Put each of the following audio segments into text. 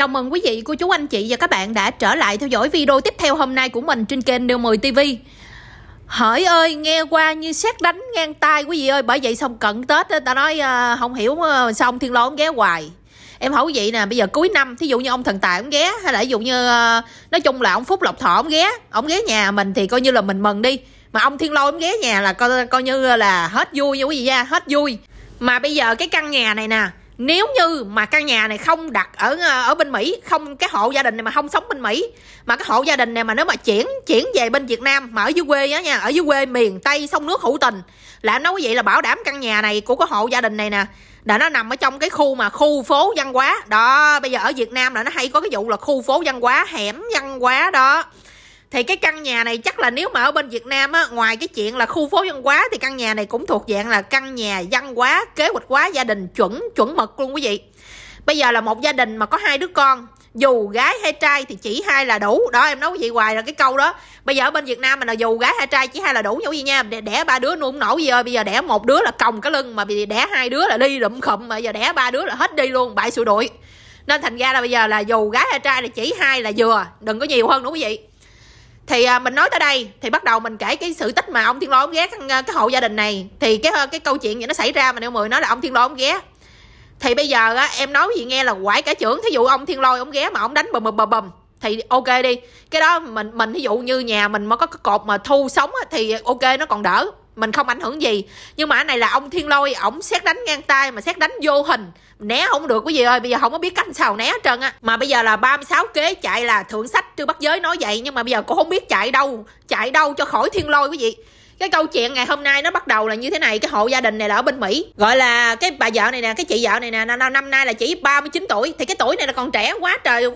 Chào mừng quý vị, cô chú, anh chị và các bạn đã trở lại theo dõi video tiếp theo hôm nay của mình trên kênh Đều 10 TV Hỡi ơi, nghe qua như xét đánh ngang tay quý vị ơi Bởi vậy xong cận Tết, ta nói ờ, không hiểu ờ, xong Thiên Lô ghé hoài Em hỏi quý vị nè, bây giờ cuối năm, thí dụ như ông Thần Tài ông ghé Hay là ví dụ như, ờ, nói chung là ông Phúc Lộc Thọ ông ghé Ông ghé nhà mình thì coi như là mình mừng đi Mà ông Thiên lôi ông ghé nhà là coi, coi như là hết vui nha quý vị nha, hết vui Mà bây giờ cái căn nhà này nè nếu như mà căn nhà này không đặt ở ờ, ở bên Mỹ không cái hộ gia đình này mà không sống bên Mỹ mà cái hộ gia đình này mà nếu mà chuyển chuyển về bên Việt Nam mà ở dưới quê á nha ở dưới quê miền Tây sông nước hữu tình là nói vậy là bảo đảm căn nhà này của cái hộ gia đình này nè là nó nằm ở trong cái khu mà khu phố văn hóa đó bây giờ ở Việt Nam là nó hay có cái vụ là khu phố văn hóa hẻm văn hóa đó thì cái căn nhà này chắc là nếu mà ở bên Việt Nam á ngoài cái chuyện là khu phố văn hóa thì căn nhà này cũng thuộc dạng là căn nhà văn hóa kế hoạch hóa gia đình chuẩn chuẩn mực luôn quý vị bây giờ là một gia đình mà có hai đứa con dù gái hay trai thì chỉ hai là đủ đó em nói quý vị hoài là cái câu đó bây giờ ở bên việt nam mình là dù gái hay trai chỉ hai là đủ nhau gì nha đẻ, đẻ ba đứa nuôi không nổi gì ơi bây giờ đẻ một đứa là còng cái lưng mà bị đẻ hai đứa là đi đụm khụm mà giờ đẻ ba đứa là hết đi luôn bại sụi đội nên thành ra là bây giờ là dù gái hay trai là chỉ hai là vừa đừng có nhiều hơn đúng quý vị thì à, mình nói tới đây thì bắt đầu mình kể cái sự tích mà ông thiên lôi ông ghé cái, à, cái hộ gia đình này thì cái ờ, cái câu chuyện gì nó xảy ra mà nếu mười nói là ông thiên lôi ông ghé thì bây giờ á, em nói gì nghe là quải cả trưởng thí dụ ông thiên lôi ông ghé mà ông đánh bầm bầm bầm thì ok đi cái đó mình mình thí dụ như nhà mình mà có cái cột mà thu sống á, thì ok nó còn đỡ mình không ảnh hưởng gì nhưng mà anh này là ông thiên lôi ổng xét đánh ngang tay mà xét đánh vô hình né không được quý vị ơi bây giờ không có biết cách sao né hết trơn á mà bây giờ là 36 kế chạy là thượng sách trư bắt giới nói vậy nhưng mà bây giờ cô không biết chạy đâu chạy đâu cho khỏi thiên lôi quý vị cái câu chuyện ngày hôm nay nó bắt đầu là như thế này cái hộ gia đình này là ở bên mỹ gọi là cái bà vợ này nè cái chị vợ này nè năm nay là chỉ 39 tuổi thì cái tuổi này là còn trẻ quá trời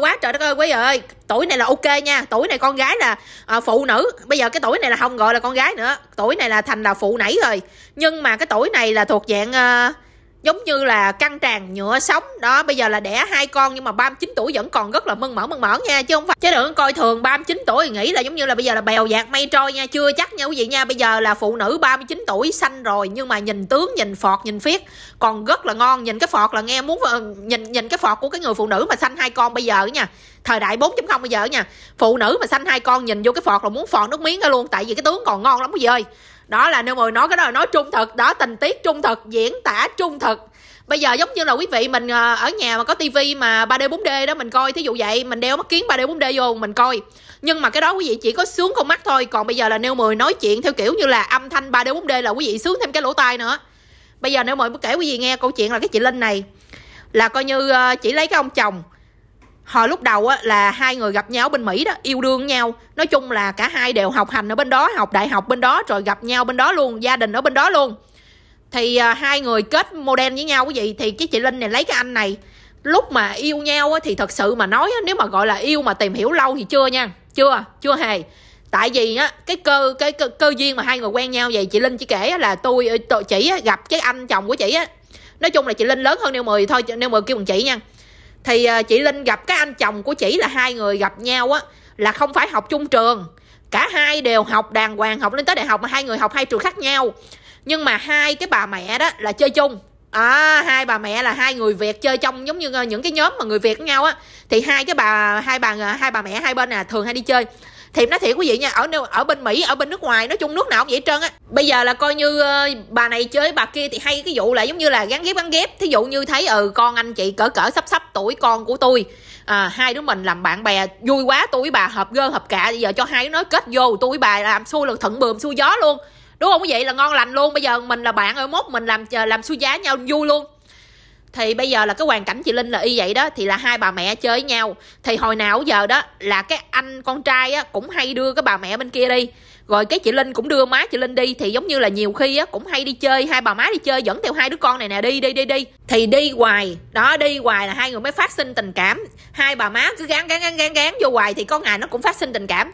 quá trời đất ơi quý ơi tuổi này là ok nha tuổi này con gái là à, phụ nữ bây giờ cái tuổi này là không gọi là con gái nữa tuổi này là thành là phụ nãy rồi nhưng mà cái tuổi này là thuộc dạng uh, giống như là căng tràn nhựa sống đó bây giờ là đẻ hai con nhưng mà 39 tuổi vẫn còn rất là mưng mở mưng mở nha chứ không phải chứ đừng coi thường 39 tuổi thì nghĩ là giống như là bây giờ là bèo dạt mây trôi nha chưa chắc nha quý vị nha bây giờ là phụ nữ 39 tuổi xanh rồi nhưng mà nhìn tướng nhìn phọt nhìn phiết còn rất là ngon nhìn cái phọt là nghe muốn ờ, nhìn nhìn cái phọt của cái người phụ nữ mà xanh hai con bây giờ nha thời đại 4.0 bây giờ nha phụ nữ mà xanh hai con nhìn vô cái phọt là muốn phọt nước miếng ra luôn tại vì cái tướng còn ngon lắm quý vị ơi đó là nêu mười nói cái đó là nói trung thực đó tình tiết trung thực diễn tả trung thực bây giờ giống như là quý vị mình ờ, ở nhà mà có tivi mà 3D 4D đó mình coi thí dụ vậy mình đeo mắt kiến 3D 4D vô mình coi nhưng mà cái đó quý vị chỉ có sướng con mắt thôi còn bây giờ là nêu 10 nói chuyện theo kiểu như là âm thanh 3D 4D là quý vị sướng thêm cái lỗ tai nữa bây giờ nêu 10 kể quý vị nghe câu chuyện là cái chị Linh này là coi như ờ, chỉ lấy cái ông chồng hồi lúc đầu á, là hai người gặp nhau bên Mỹ đó yêu đương nhau nói chung là cả hai đều học hành ở bên đó học đại học bên đó rồi gặp nhau bên đó luôn gia đình ở bên đó luôn thì à, hai người kết model với nhau quý vị thì cái chị Linh này lấy cái anh này lúc mà yêu nhau á, thì thật sự mà nói á, nếu mà gọi là yêu mà tìm hiểu lâu thì chưa nha chưa chưa hề tại vì á cái cơ cái cơ, cơ duyên mà hai người quen nhau vậy chị linh chỉ kể là tôi ờ, tôi chỉ gặp cái anh chồng của chị á nói chung là chị linh lớn hơn nêu mười thôi nêu mười kêu bằng chị nha thì à, chị linh gặp cái anh chồng của chị là hai người gặp nhau á là không phải học chung trường cả hai đều học đàng hoàng học lên tới đại học mà hai người học hai trường khác nhau nhưng mà hai cái bà mẹ đó là chơi chung à, hai bà mẹ là hai người việt chơi trong giống như à, những cái nhóm mà người việt với nhau á thì hai cái bà hai bà à, hai bà mẹ hai bên à thường hay đi chơi thì nói thiệt quý vị nha ở ở bên mỹ ở bên nước ngoài nói chung nước nào cũng vậy trơn á bây giờ là coi như ờ, bà này chơi bà kia thì hay cái vụ là giống như là gắn ghép gắn ghép thí dụ như thấy ừ con anh chị cỡ cỡ sắp sắp tuổi con của tôi à, hai đứa mình làm bạn bè vui quá tôi với bà hợp gơ hợp cạ bây giờ cho hai đứa nó kết vô tôi với bà làm xu là thuận bườm xu gió luôn đúng không quý vị là ngon lành luôn bây giờ mình là bạn ở mốt mình làm ờ, làm xu giá nhau vui luôn thì bây giờ là cái hoàn cảnh chị linh là y vậy đó thì là hai bà mẹ chơi nhau thì hồi nào giờ đó là cái anh con trai á cũng hay đưa cái bà mẹ bên kia đi rồi cái chị linh cũng đưa má chị linh đi thì giống như là nhiều khi á cũng hay đi chơi hai bà má đi chơi dẫn theo hai đứa con này nè đi đi đi đi thì đi hoài đó đi hoài là hai người mới phát sinh tình cảm hai bà má cứ gán gán gán gán gán vô hoài thì có ngày nó cũng phát sinh tình cảm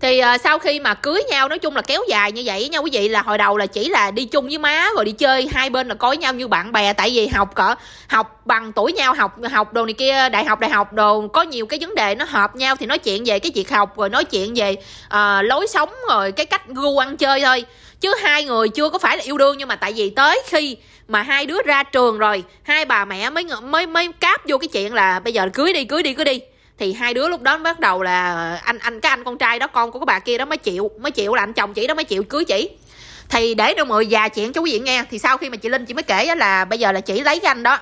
thì uh, sau khi mà cưới nhau nói chung là kéo dài như vậy nha quý vị là hồi đầu là chỉ là đi chung với má rồi đi chơi hai bên là coi nhau như bạn bè tại vì học cỡ học bằng tuổi nhau học học đồ này kia đại học đại học đồ có nhiều cái vấn đề nó hợp nhau thì nói chuyện về cái việc học rồi nói chuyện về uh, lối sống rồi cái cách gu ăn chơi thôi chứ hai người chưa có phải là yêu đương nhưng mà tại vì tới khi mà hai đứa ra trường rồi hai bà mẹ mới mới mới cáp vô cái chuyện là bây giờ cưới đi cưới đi cưới đi thì hai đứa lúc đó bắt đầu là anh anh cái anh con trai đó con của cái bà kia đó mới chịu mới chịu là anh chồng chị đó mới chịu cưới chị thì để đôi mười già chuyện cho quý vị nghe thì sau khi mà chị linh chị mới kể là bây giờ là chị lấy cái anh đó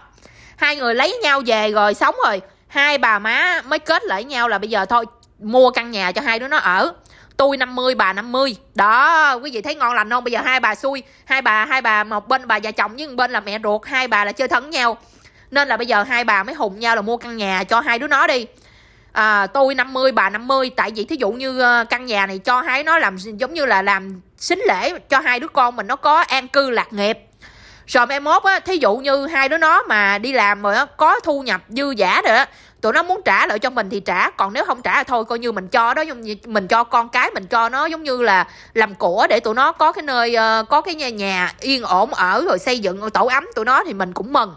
hai người lấy nhau về rồi sống rồi hai bà má mới kết lại nhau là bây giờ thôi mua căn nhà cho hai đứa nó ở tôi 50 bà 50 đó quý vị thấy ngon lành không bây giờ hai bà xui hai bà hai bà một bên bà già chồng nhưng bên là mẹ ruột hai bà là chơi thân nhau nên là bây giờ hai bà mới hùng nhau là mua căn nhà cho hai đứa nó đi à, tôi 50 bà 50 tại vì thí dụ như ờ, căn nhà này cho hái nó làm giống như là làm xính lễ cho hai đứa con mình nó có an cư lạc nghiệp rồi mai mốt á thí dụ như hai đứa nó mà đi làm rồi á có thu nhập dư giả rồi á tụi nó muốn trả lại cho mình thì trả còn nếu không trả thì thôi coi như mình cho đó giống như mình cho con cái mình cho nó giống như là làm của để tụi nó có cái nơi ờ, có cái nhà, nhà yên ổn ở rồi xây dựng tổ ấm tụi nó thì mình cũng mừng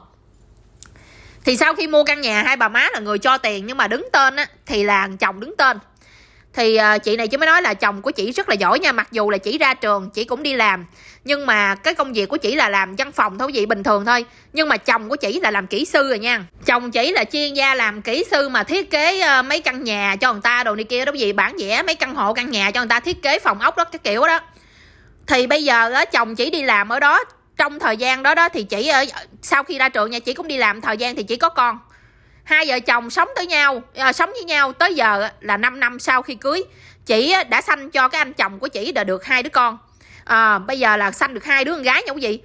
thì sau khi mua căn nhà hai bà má là người cho tiền nhưng mà đứng tên á thì là chồng đứng tên thì à, chị này chứ mới nói là chồng của chị rất là giỏi nha mặc dù là chị ra trường chị cũng đi làm nhưng mà cái công việc của chị là làm văn phòng thôi vậy bình thường thôi nhưng mà chồng của chị là làm kỹ sư rồi nha chồng chị là chuyên gia làm kỹ sư mà thiết kế ờ, mấy căn nhà cho người ta đồ này kia đó gì bản vẽ mấy căn hộ căn nhà cho người ta thiết kế phòng ốc đó cái kiểu đó thì bây giờ á chồng chỉ đi làm ở đó trong thời gian đó đó thì chỉ ở sau khi ra trường nha chị cũng đi làm thời gian thì chỉ có con hai vợ chồng sống tới nhau à, sống với nhau tới giờ là 5 năm sau khi cưới chị đã sanh cho cái anh chồng của chị đã được hai đứa con à, bây giờ là sanh được hai đứa con gái nha quý vị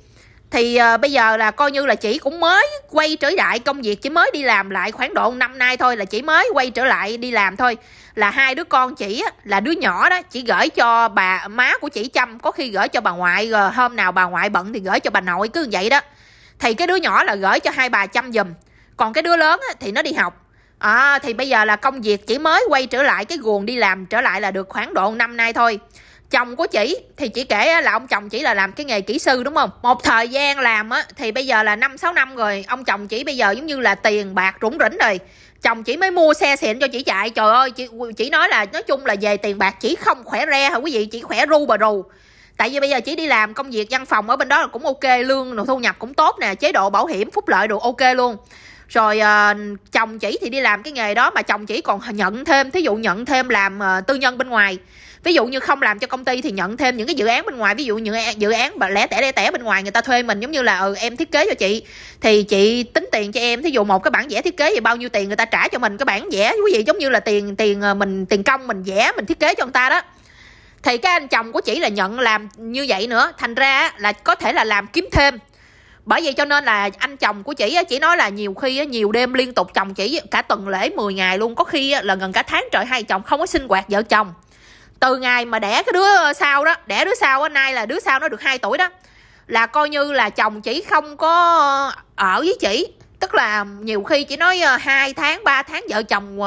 thì à, bây giờ là coi như là chị cũng mới quay trở lại công việc chỉ mới đi làm lại khoảng độ năm nay thôi là chị mới quay trở lại đi làm thôi là hai đứa con chị á, là đứa nhỏ đó chỉ gửi cho bà má của chị chăm có khi gửi cho bà ngoại rồi ờ, hôm nào bà ngoại bận thì gửi cho bà nội cứ vậy đó thì cái đứa nhỏ là gửi cho hai bà chăm giùm còn cái đứa lớn á, thì nó đi học à, thì bây giờ là công việc chỉ mới quay trở lại cái guồng đi làm trở lại là được khoảng độ năm nay thôi chồng của chị thì chị kể là ông chồng chỉ là làm cái nghề kỹ sư đúng không một thời gian làm á thì bây giờ là năm sáu năm rồi ông chồng chỉ bây giờ giống như là tiền bạc rủng rỉnh rồi chồng chỉ mới mua xe xịn cho chị chạy trời ơi chị chỉ nói là nói chung là về tiền bạc chỉ không khỏe re hả quý vị chỉ khỏe ru bà rù tại vì bây giờ chỉ đi làm công việc văn phòng ở bên đó là cũng ok lương thu nhập cũng tốt nè chế độ bảo hiểm phúc lợi được ok luôn rồi à, chồng chỉ thì đi làm cái nghề đó mà chồng chỉ còn nhận thêm thí dụ nhận thêm làm à, tư nhân bên ngoài ví dụ như không làm cho công ty thì nhận thêm những cái dự án bên ngoài ví dụ những dự án bà lẻ tẻ lẻ tẻ bên ngoài người ta thuê mình giống như là ừ, em thiết kế cho chị thì chị tính tiền cho em thí dụ một cái bản vẽ thiết kế thì bao nhiêu tiền người ta trả cho mình cái bản vẽ quý vị giống như là tiền tiền ờ, mình tiền công mình vẽ mình thiết kế cho người ta đó thì cái anh chồng của chị là nhận làm như vậy nữa thành ra là có thể là làm kiếm thêm bởi vậy cho nên là anh chồng của chị chỉ nói là nhiều khi nhiều đêm liên tục chồng chỉ cả tuần lễ 10 ngày luôn có khi là gần cả tháng trời hai chồng không có sinh hoạt vợ chồng từ ngày mà đẻ cái đứa sau đó đẻ đứa sau á nay là đứa sau nó được 2 tuổi đó là coi như là chồng chỉ không có ở với chị tức là nhiều khi chỉ nói ờ, hai tháng 3 tháng vợ chồng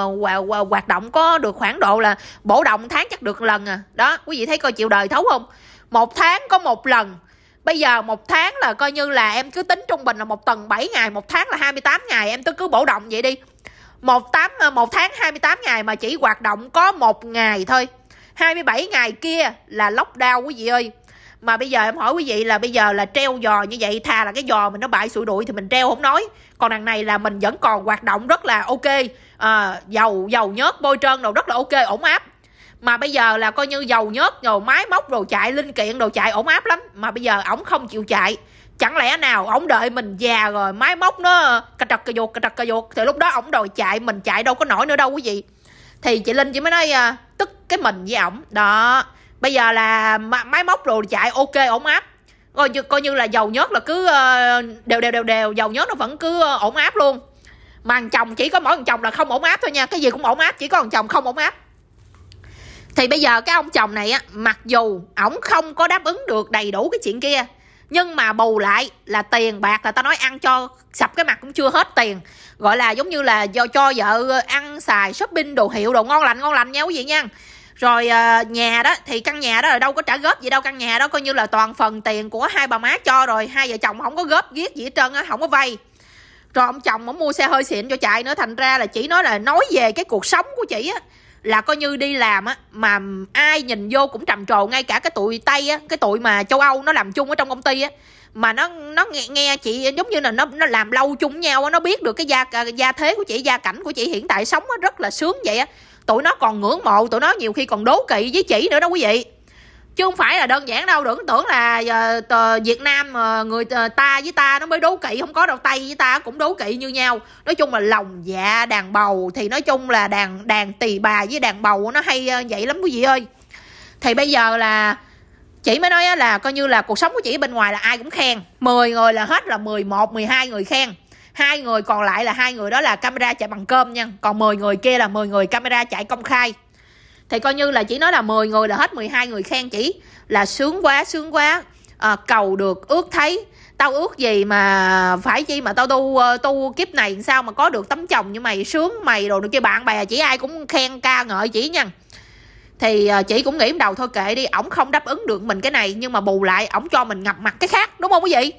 ờ, hoạt động có được khoảng độ là bổ động tháng chắc được lần à đó quý vị thấy coi chịu đời thấu không một tháng có một lần bây giờ một tháng là coi như là em cứ tính trung bình là một tuần 7 ngày một tháng là 28 ngày em cứ bổ động vậy đi một tám ờ, một tháng 28 ngày mà chỉ hoạt động có một ngày thôi 27 ngày kia là lockdown quý vị ơi mà bây giờ em hỏi quý vị là bây giờ là treo giò như vậy thà là cái giò mình nó bại sụi đuổi thì mình treo không nói còn đằng này là mình vẫn còn hoạt động rất là ok à, dầu dầu nhớt bôi trơn đồ rất là ok ổn áp mà bây giờ là coi như dầu nhớt rồi máy móc đồ chạy linh kiện đồ chạy ổn áp lắm mà bây giờ ổng không chịu chạy chẳng lẽ nào ổng đợi mình già rồi máy móc nó cà trật cà vụt cà trật cà vụt thì lúc đó ổng đòi chạy mình chạy đâu có nổi nữa đâu quý vị thì chị linh chỉ mới nói à, tức cái mình với ổng đó bây giờ là máy móc rồi chạy ok ổn áp coi như coi như là dầu nhớt là cứ ờ, đều đều đều đều dầu nhớt nó vẫn cứ ổn áp luôn mà chồng chỉ có mỗi thằng chồng là không ổn áp thôi nha cái gì cũng ổn áp chỉ có thằng chồng không ổn áp thì bây giờ cái ông chồng này á mặc dù ổng không có đáp ứng được đầy đủ cái chuyện kia nhưng mà bù lại là tiền bạc là tao nói ăn cho sập cái mặt cũng chưa hết tiền gọi là giống như là do cho vợ ăn xài shopping đồ hiệu đồ ngon lành ngon lành nhau gì nha rồi ờ, nhà đó thì căn nhà đó là đâu có trả góp gì đâu căn nhà đó coi như là toàn phần tiền của hai bà má cho rồi hai vợ chồng không có góp giết gì hết trơn á không có vay rồi ông chồng ông mua xe hơi xịn cho chạy nữa thành ra là chỉ nói là nói về cái cuộc sống của chị á là coi như đi làm á mà ai nhìn vô cũng trầm trồ ngay cả cái tụi tây á cái tụi mà châu âu nó làm chung ở trong công ty á mà nó nó nghe, nghe chị giống như là nó nó làm lâu chung nhau á nó biết được cái gia à, gia thế của chị gia cảnh của chị hiện tại sống á rất là sướng vậy á tụi nó còn ngưỡng mộ tụi nó nhiều khi còn đố kỵ với chị nữa đó quý vị chứ không phải là đơn giản đâu đừng tưởng là uh, việt nam uh, người uh, ta với ta nó mới đấu kỵ không có đâu tây với ta cũng đấu kỵ như nhau nói chung là lòng dạ đàn bầu thì nói chung là đàn đàn tỳ bà với đàn bầu nó hay uh, vậy lắm quý vị ơi thì bây giờ là chị mới nói là coi như là cuộc sống của chị bên ngoài là ai cũng khen 10 người là hết là 11, 12 người khen hai người còn lại là hai người đó là camera chạy bằng cơm nha còn 10 người kia là 10 người camera chạy công khai thì coi như là chỉ nói là 10 người là hết 12 người khen chỉ là sướng quá sướng quá à, cầu được ước thấy tao ước gì mà phải chi mà tao tu ờ, tu kiếp này sao mà có được tấm chồng như mày sướng mày rồi được kia bạn bè chỉ ai cũng khen ca ngợi chỉ nha thì ờ, chị cũng nghĩ đầu thôi kệ đi ổng không đáp ứng được mình cái này nhưng mà bù lại ổng cho mình ngập mặt cái khác đúng không quý vị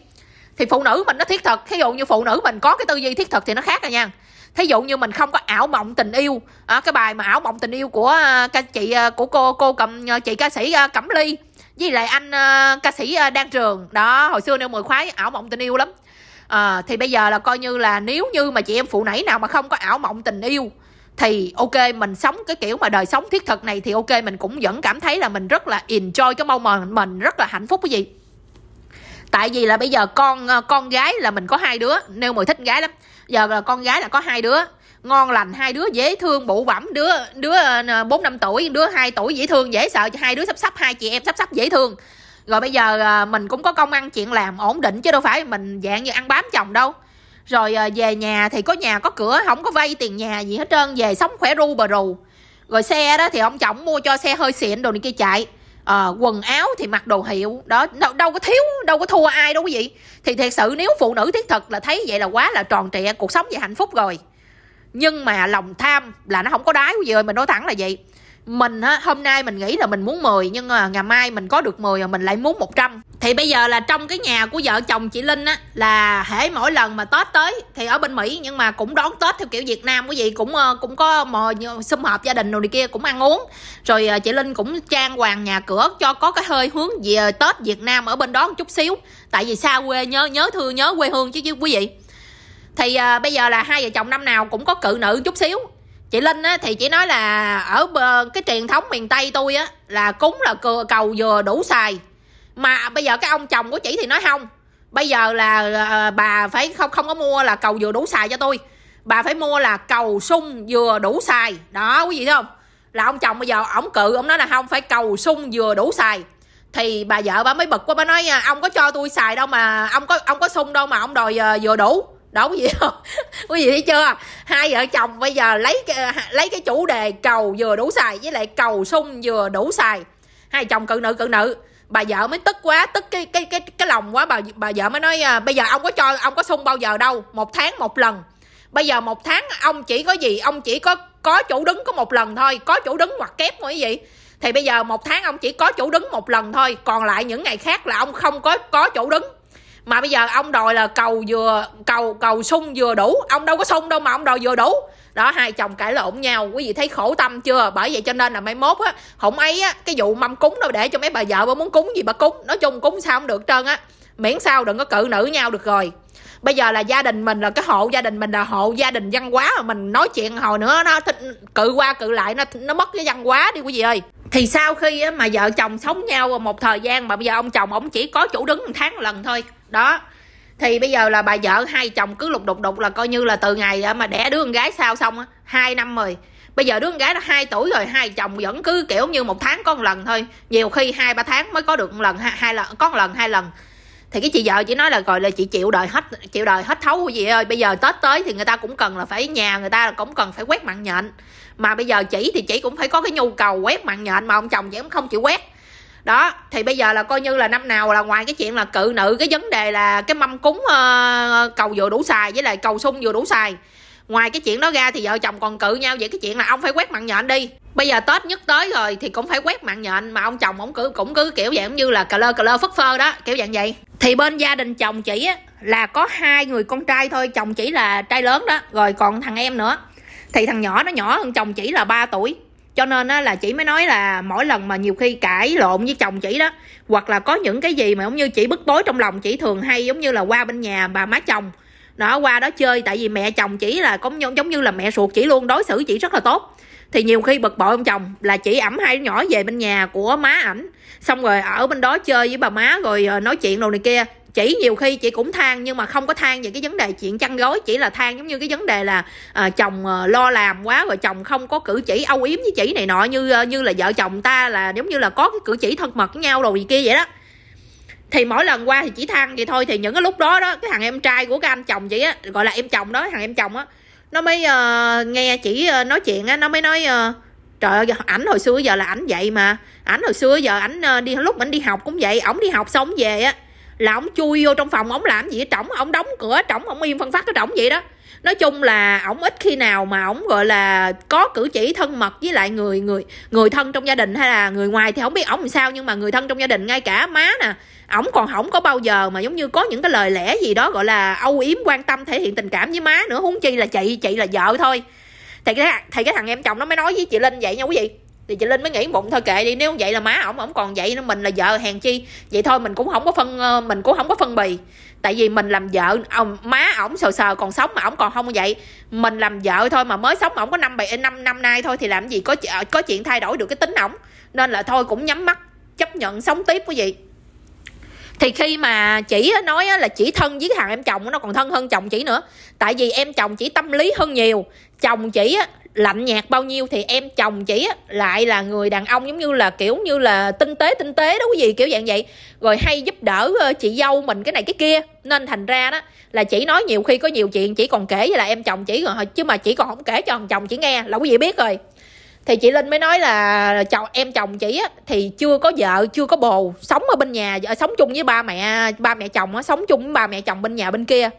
thì phụ nữ mình nó thiết thực thí dụ như phụ nữ mình có cái tư duy thiết thực thì nó khác rồi nha thí dụ như mình không có ảo mộng tình yêu à, cái bài mà ảo mộng tình yêu của à, ca chị à, của cô cô cầm à, chị ca sĩ cẩm ly với lại anh ca sĩ đan trường đó hồi xưa nêu mười khoái ảo mộng tình yêu lắm à, thì bây giờ là coi như là nếu như mà chị em phụ nãy nào mà không có ảo mộng tình yêu thì ok mình sống cái kiểu mà đời sống thiết thực này thì ok mình cũng vẫn cảm thấy là mình rất là enjoy cái moment mình rất là hạnh phúc cái gì tại vì là bây giờ con con gái là mình có hai đứa nêu mười thích gái lắm giờ là con gái là có hai đứa ngon lành hai đứa dễ thương bụ bẩm đứa đứa ờ, bốn năm tuổi đứa hai tuổi dễ thương dễ sợ hai đứa sắp sắp hai chị em sắp sắp dễ thương rồi bây giờ ờ, mình cũng có công ăn chuyện làm ổn định chứ đâu phải mình dạng như ăn bám chồng đâu rồi ờ, về nhà thì có nhà có cửa không có vay tiền nhà gì hết trơn về sống khỏe ru bờ rù rồi xe đó thì ông chồng mua cho xe hơi xịn đồ này kia chạy à, quần áo thì mặc đồ hiệu đó đâu, đâu có thiếu đâu có thua ai đâu quý vị thì thật sự nếu phụ nữ thiết thực là thấy vậy là quá là tròn trịa cuộc sống về hạnh phúc rồi nhưng mà lòng tham là nó không có đáy quý vị ơi mình nói thẳng là vậy mình á hôm nay mình nghĩ là mình muốn 10 nhưng mà ngày mai mình có được 10 rồi mình lại muốn 100 thì bây giờ là trong cái nhà của vợ chồng chị Linh á là hễ mỗi lần mà Tết tới thì ở bên Mỹ nhưng mà cũng đón Tết theo kiểu Việt Nam quý vị cũng ờ, cũng có mò sum họp gia đình rồi này kia cũng ăn uống rồi ờ, chị Linh cũng trang hoàng nhà cửa cho có cái hơi hướng về Tết Việt Nam ở bên đó một chút xíu tại vì xa quê nhớ nhớ thương nhớ quê hương chứ chứ quý vị thì à, bây giờ là hai vợ chồng năm nào cũng có cự nữ chút xíu chị linh á thì chỉ nói là ở cái truyền thống miền tây tôi á là cúng là cầu vừa đủ xài mà bây giờ cái ông chồng của chị thì nói không bây giờ là ờ, bà phải không không có mua là cầu vừa đủ xài cho tôi bà phải mua là cầu sung vừa đủ xài đó quý vị thấy không là ông chồng bây giờ ổng cự ổng nói là không phải cầu sung vừa đủ xài thì bà vợ bà mới bực quá bà nói ông có cho tôi xài đâu mà ông có ông có sung đâu mà ông đòi vừa ờ, đủ đó quý vị không quý vị thấy chưa hai vợ chồng bây giờ lấy cái, à, lấy cái chủ đề cầu vừa đủ xài với lại cầu sung vừa đủ xài hai chồng cự nữ cự nữ bà vợ mới tức quá tức cái cái cái cái lòng quá bà bà vợ mới nói à, bây giờ ông có cho ông có sung bao giờ đâu một tháng một lần bây giờ một tháng ông chỉ có gì ông chỉ có có chỗ đứng có một lần thôi có chỗ đứng hoặc kép thôi vậy. thì bây giờ một tháng ông chỉ có chỗ đứng một lần thôi còn lại những ngày khác là ông không có có chỗ đứng mà bây giờ ông đòi là cầu vừa cầu cầu sung vừa đủ ông đâu có sung đâu mà ông đòi vừa đủ đó hai chồng cãi lộn nhau quý vị thấy khổ tâm chưa bởi vậy cho nên là mai mốt á không ấy á cái vụ mâm cúng đâu để cho mấy bà vợ bà muốn cúng gì bà cúng nói chung cúng sao không được trơn á miễn sao đừng có cự nữ nhau được rồi bây giờ là gia đình mình là cái hộ gia đình mình là hộ gia đình văn hóa mà mình nói chuyện hồi nữa nó cự qua cự lại nó nó mất cái văn hóa đi quý vị ơi thì sau khi mà vợ chồng sống nhau một thời gian mà bây giờ ông chồng ông chỉ có chủ đứng một tháng một lần thôi đó thì bây giờ là bà vợ hai chồng cứ lục đục đục là coi như là từ ngày à, mà đẻ đứa con gái sao xong á hai năm rồi bây giờ đứa con gái nó hai tuổi rồi hai chồng vẫn cứ kiểu như một tháng có một lần thôi nhiều khi hai ba tháng mới có được một lần hai lần có một lần hai lần thì cái chị vợ chỉ nói là gọi là chị chịu đời hết chịu đời hết thấu của chị ơi bây giờ tết tới thì người ta cũng cần là phải nhà người ta cũng cần phải quét mặn nhện mà bây giờ chỉ thì chỉ cũng phải có cái nhu cầu quét mặn nhện mà ông chồng chị cũng không chịu quét đó thì bây giờ là coi như là năm nào là ngoài cái chuyện là cự nữ cái vấn đề là cái mâm cúng uh, cầu vừa đủ xài với lại cầu sung vừa đủ xài ngoài cái chuyện đó ra thì vợ chồng còn cự nhau về cái chuyện là ông phải quét mặn nhện đi bây giờ tết nhất tới rồi thì cũng phải quét mặn nhện mà ông chồng ông cứ cũng cứ kiểu dạng như là cà lơ cà lơ phất phơ đó kiểu dạng vậy thì bên gia đình chồng chỉ á là có hai người con trai thôi chồng chỉ là trai lớn đó rồi còn thằng em nữa thì thằng nhỏ nó nhỏ hơn chồng chỉ là 3 tuổi cho nên á, là chị mới nói là mỗi lần mà nhiều khi cãi lộn với chồng chị đó hoặc là có những cái gì mà giống như chị bức bối trong lòng chị thường hay giống như là qua bên nhà bà má chồng đó qua đó chơi tại vì mẹ chồng chỉ là cũng giống như là mẹ ruột chỉ luôn đối xử chị rất là tốt thì nhiều khi bực bội ông chồng là chỉ ẩm hai đứa nhỏ về bên nhà của má ảnh xong rồi ở bên đó chơi với bà má rồi ờ, nói chuyện đồ này kia chỉ nhiều khi chị cũng than nhưng mà không có than về cái vấn đề chuyện chăn gối chỉ là than giống như cái vấn đề là à, chồng à, lo làm quá rồi chồng không có cử chỉ âu yếm với chị này nọ như à, như là vợ chồng ta là giống như là có cái cử chỉ thân mật với nhau rồi gì kia vậy đó thì mỗi lần qua thì chỉ than vậy thôi thì những cái lúc đó đó cái thằng em trai của cái anh chồng chị á gọi là em chồng đó thằng em chồng á nó mới uh, nghe chỉ uh, nói chuyện á nó mới nói uh, trời ơi ảnh hồi xưa giờ là ảnh vậy mà ảnh hồi xưa giờ ảnh uh, đi lúc ảnh đi học cũng vậy ổng đi học xong về á là ổng chui vô trong phòng ông làm gì trỏng ông đóng cửa trỏng ông im phân phát cái trỏng vậy đó nói chung là ổng ít khi nào mà ổng gọi là có cử chỉ thân mật với lại người người người thân trong gia đình hay là người ngoài thì không biết ổng làm sao nhưng mà người thân trong gia đình ngay cả má nè ổng còn không có bao giờ mà giống như có những cái lời lẽ gì đó gọi là âu yếm quan tâm thể hiện tình cảm với má nữa huống chi là chị chị là vợ thôi thì cái thằng, thì cái thằng em chồng nó mới nói với chị linh vậy nha quý vị thì chị linh mới nghĩ bụng thôi kệ đi nếu vậy là má ổng ổng còn vậy nên mình là vợ hèn chi vậy thôi mình cũng không có phân ờ, mình cũng không có phân bì tại vì mình làm vợ ông má ổng sờ sờ còn sống mà ổng còn không vậy mình làm vợ thôi mà mới sống ổng có năm bảy năm năm nay thôi thì làm gì có ờ, có chuyện thay đổi được cái tính ổng nên là thôi cũng nhắm mắt chấp nhận sống tiếp quý vị thì khi mà chỉ nói là chỉ thân với thằng em chồng nó còn thân hơn chồng chỉ nữa tại vì em chồng chỉ tâm lý hơn nhiều chồng chỉ lạnh nhạt bao nhiêu thì em chồng chị á, lại là người đàn ông giống như là kiểu như là tinh tế tinh tế đó cái gì kiểu dạng vậy rồi hay giúp đỡ ờ, chị dâu mình cái này cái kia nên thành ra đó là chị nói nhiều khi có nhiều chuyện chỉ còn kể với là em chồng chỉ rồi chứ mà chỉ còn không kể cho chồng chỉ nghe là quý vị biết rồi thì chị linh mới nói là chồng em chồng chị á thì chưa có vợ chưa có bồ sống ở bên nhà ờ, sống chung với ba mẹ ba mẹ chồng á sống chung với ba mẹ chồng bên nhà bên kia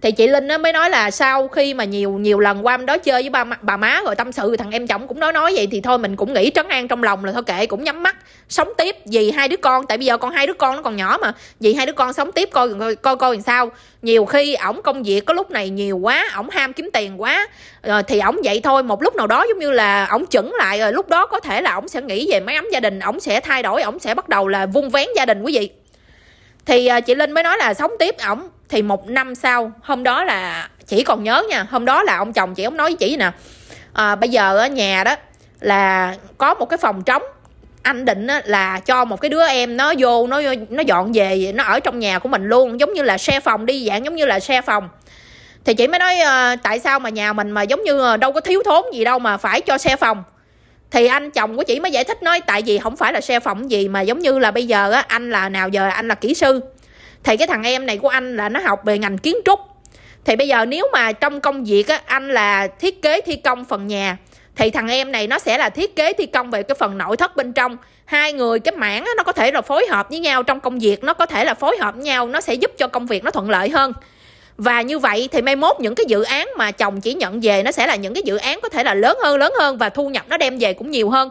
thì chị linh á mới nói là sau khi mà nhiều nhiều lần qua đó chơi với ba bà má rồi tâm sự thằng em chồng cũng nói nói vậy thì thôi mình cũng nghĩ trấn an trong lòng là thôi kệ cũng nhắm mắt sống tiếp vì hai đứa con tại bây giờ con hai đứa con nó còn nhỏ mà vì hai đứa con sống tiếp coi coi coi, coi làm sao nhiều khi ổng công việc có lúc này nhiều quá ổng ham kiếm tiền quá rồi ờ, thì ổng vậy thôi một lúc nào đó giống như là ổng chuẩn lại rồi lúc đó có thể là ổng sẽ nghĩ về máy ấm gia đình ổng sẽ thay đổi ổng sẽ bắt đầu là vung vén gia đình quý vị thì ờ, chị linh mới nói là sống tiếp ổng thì một năm sau hôm đó là chỉ còn nhớ nha hôm đó là ông chồng chị ông nói với chị nè à, bây giờ ở nhà đó là có một cái phòng trống anh định là cho một cái đứa em nó vô nó nó dọn về nó ở trong nhà của mình luôn giống như là xe phòng đi dạng giống như là xe phòng thì chị mới nói ờ, tại sao mà nhà mình mà giống như ờ, đâu có thiếu thốn gì đâu mà phải cho xe phòng thì anh chồng của chị mới giải thích nói tại vì không phải là xe phòng gì mà giống như là bây giờ á anh là nào giờ anh là kỹ sư thì cái thằng em này của anh là nó học về ngành kiến trúc thì bây giờ nếu mà trong công việc á, anh là thiết kế thi công phần nhà thì thằng em này nó sẽ là thiết kế thi công về cái phần nội thất bên trong hai người cái mảng á, nó có thể là phối hợp với nhau trong công việc nó có thể là phối hợp với nhau nó sẽ giúp cho công việc nó thuận lợi hơn và như vậy thì mai mốt những cái dự án mà chồng chỉ nhận về nó sẽ là những cái dự án có thể là lớn hơn lớn hơn và thu nhập nó đem về cũng nhiều hơn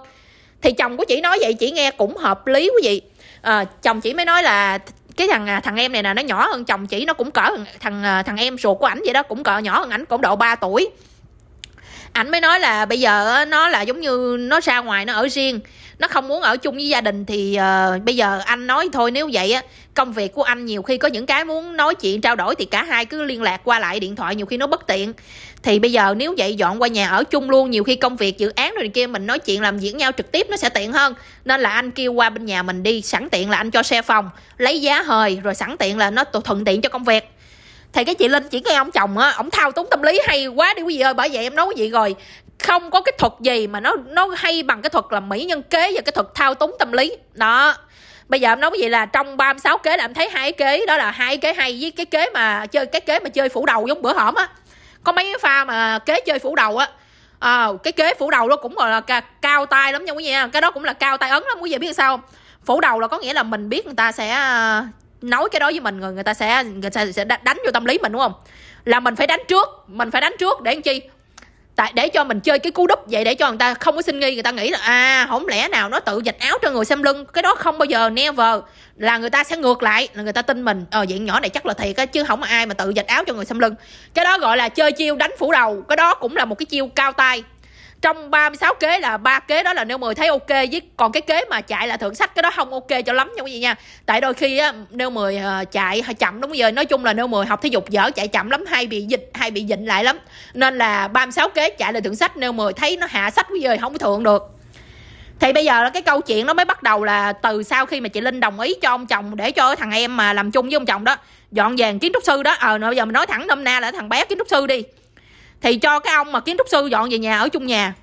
thì chồng của chị nói vậy chị nghe cũng hợp lý quý vị à, chồng chị mới nói là cái thằng à, thằng em này nè nó nhỏ hơn chồng chỉ nó cũng cỡ thằng à, thằng em ruột của ảnh vậy đó cũng cỡ nhỏ hơn ảnh cũng độ 3 tuổi ảnh mới nói là bây giờ nó là giống như nó ra ngoài nó ở riêng nó không muốn ở chung với gia đình thì uh, bây giờ anh nói thôi nếu vậy á công việc của anh nhiều khi có những cái muốn nói chuyện trao đổi thì cả hai cứ liên lạc qua lại điện thoại nhiều khi nó bất tiện thì bây giờ nếu vậy dọn qua nhà ở chung luôn nhiều khi công việc dự án rồi kia mình nói chuyện làm việc nhau trực tiếp nó sẽ tiện hơn nên là anh kêu qua bên nhà mình đi sẵn tiện là anh cho xe phòng lấy giá hời rồi sẵn tiện là nó thuận tiện cho công việc thì cái chị linh chỉ nghe ông chồng á ông thao túng tâm lý hay quá đi quý vị ơi bởi vậy em nói quý vị rồi không có cái thuật gì mà nó nó hay bằng cái thuật là mỹ nhân kế và cái thuật thao túng tâm lý đó bây giờ em nói vậy là trong 36 kế là em thấy hai kế đó là hai kế hay với cái kế mà chơi cái kế mà chơi phủ đầu giống bữa hổm á có mấy pha mà kế chơi phủ đầu á à, cái kế phủ đầu đó cũng gọi là cao tay lắm nha quý vị cái đó cũng là cao tay ấn lắm quý vị biết sao không phủ đầu là có nghĩa là mình biết người ta sẽ ờ, nói cái đó với mình người người ta sẽ người ta sẽ đánh vô tâm lý mình đúng không là mình phải đánh trước mình phải đánh trước để làm chi tại để cho mình chơi cái cú đúp vậy để cho người ta không có xin nghi người ta nghĩ là à không lẽ nào nó tự dịch áo cho người xem lưng cái đó không bao giờ never là người ta sẽ ngược lại là người ta tin mình ờ diện nhỏ này chắc là thiệt á chứ không ai mà tự dịch áo cho người xem lưng cái đó gọi là chơi chiêu đánh phủ đầu cái đó cũng là một cái chiêu cao tay trong 36 kế là ba kế đó là nêu 10 thấy ok với còn cái kế mà chạy là thượng sách cái đó không ok cho lắm nha quý vị nha tại đôi khi á, Neo 10 ờ, chạy chậm đúng giờ nói chung là nêu 10 học thể dục dở chạy chậm lắm hay bị dịch hay bị dịnh lại lắm nên là 36 kế chạy là thượng sách nêu 10 thấy nó hạ sách bây giờ không có thượng được thì bây giờ là cái câu chuyện nó mới bắt đầu là từ sau khi mà chị linh đồng ý cho ông chồng để cho thằng em mà làm chung với ông chồng đó dọn dàng kiến trúc sư đó ờ à, bây giờ mình nói thẳng nôm na là thằng bé kiến trúc sư đi thì cho cái ông mà kiến trúc sư dọn về nhà ở chung nhà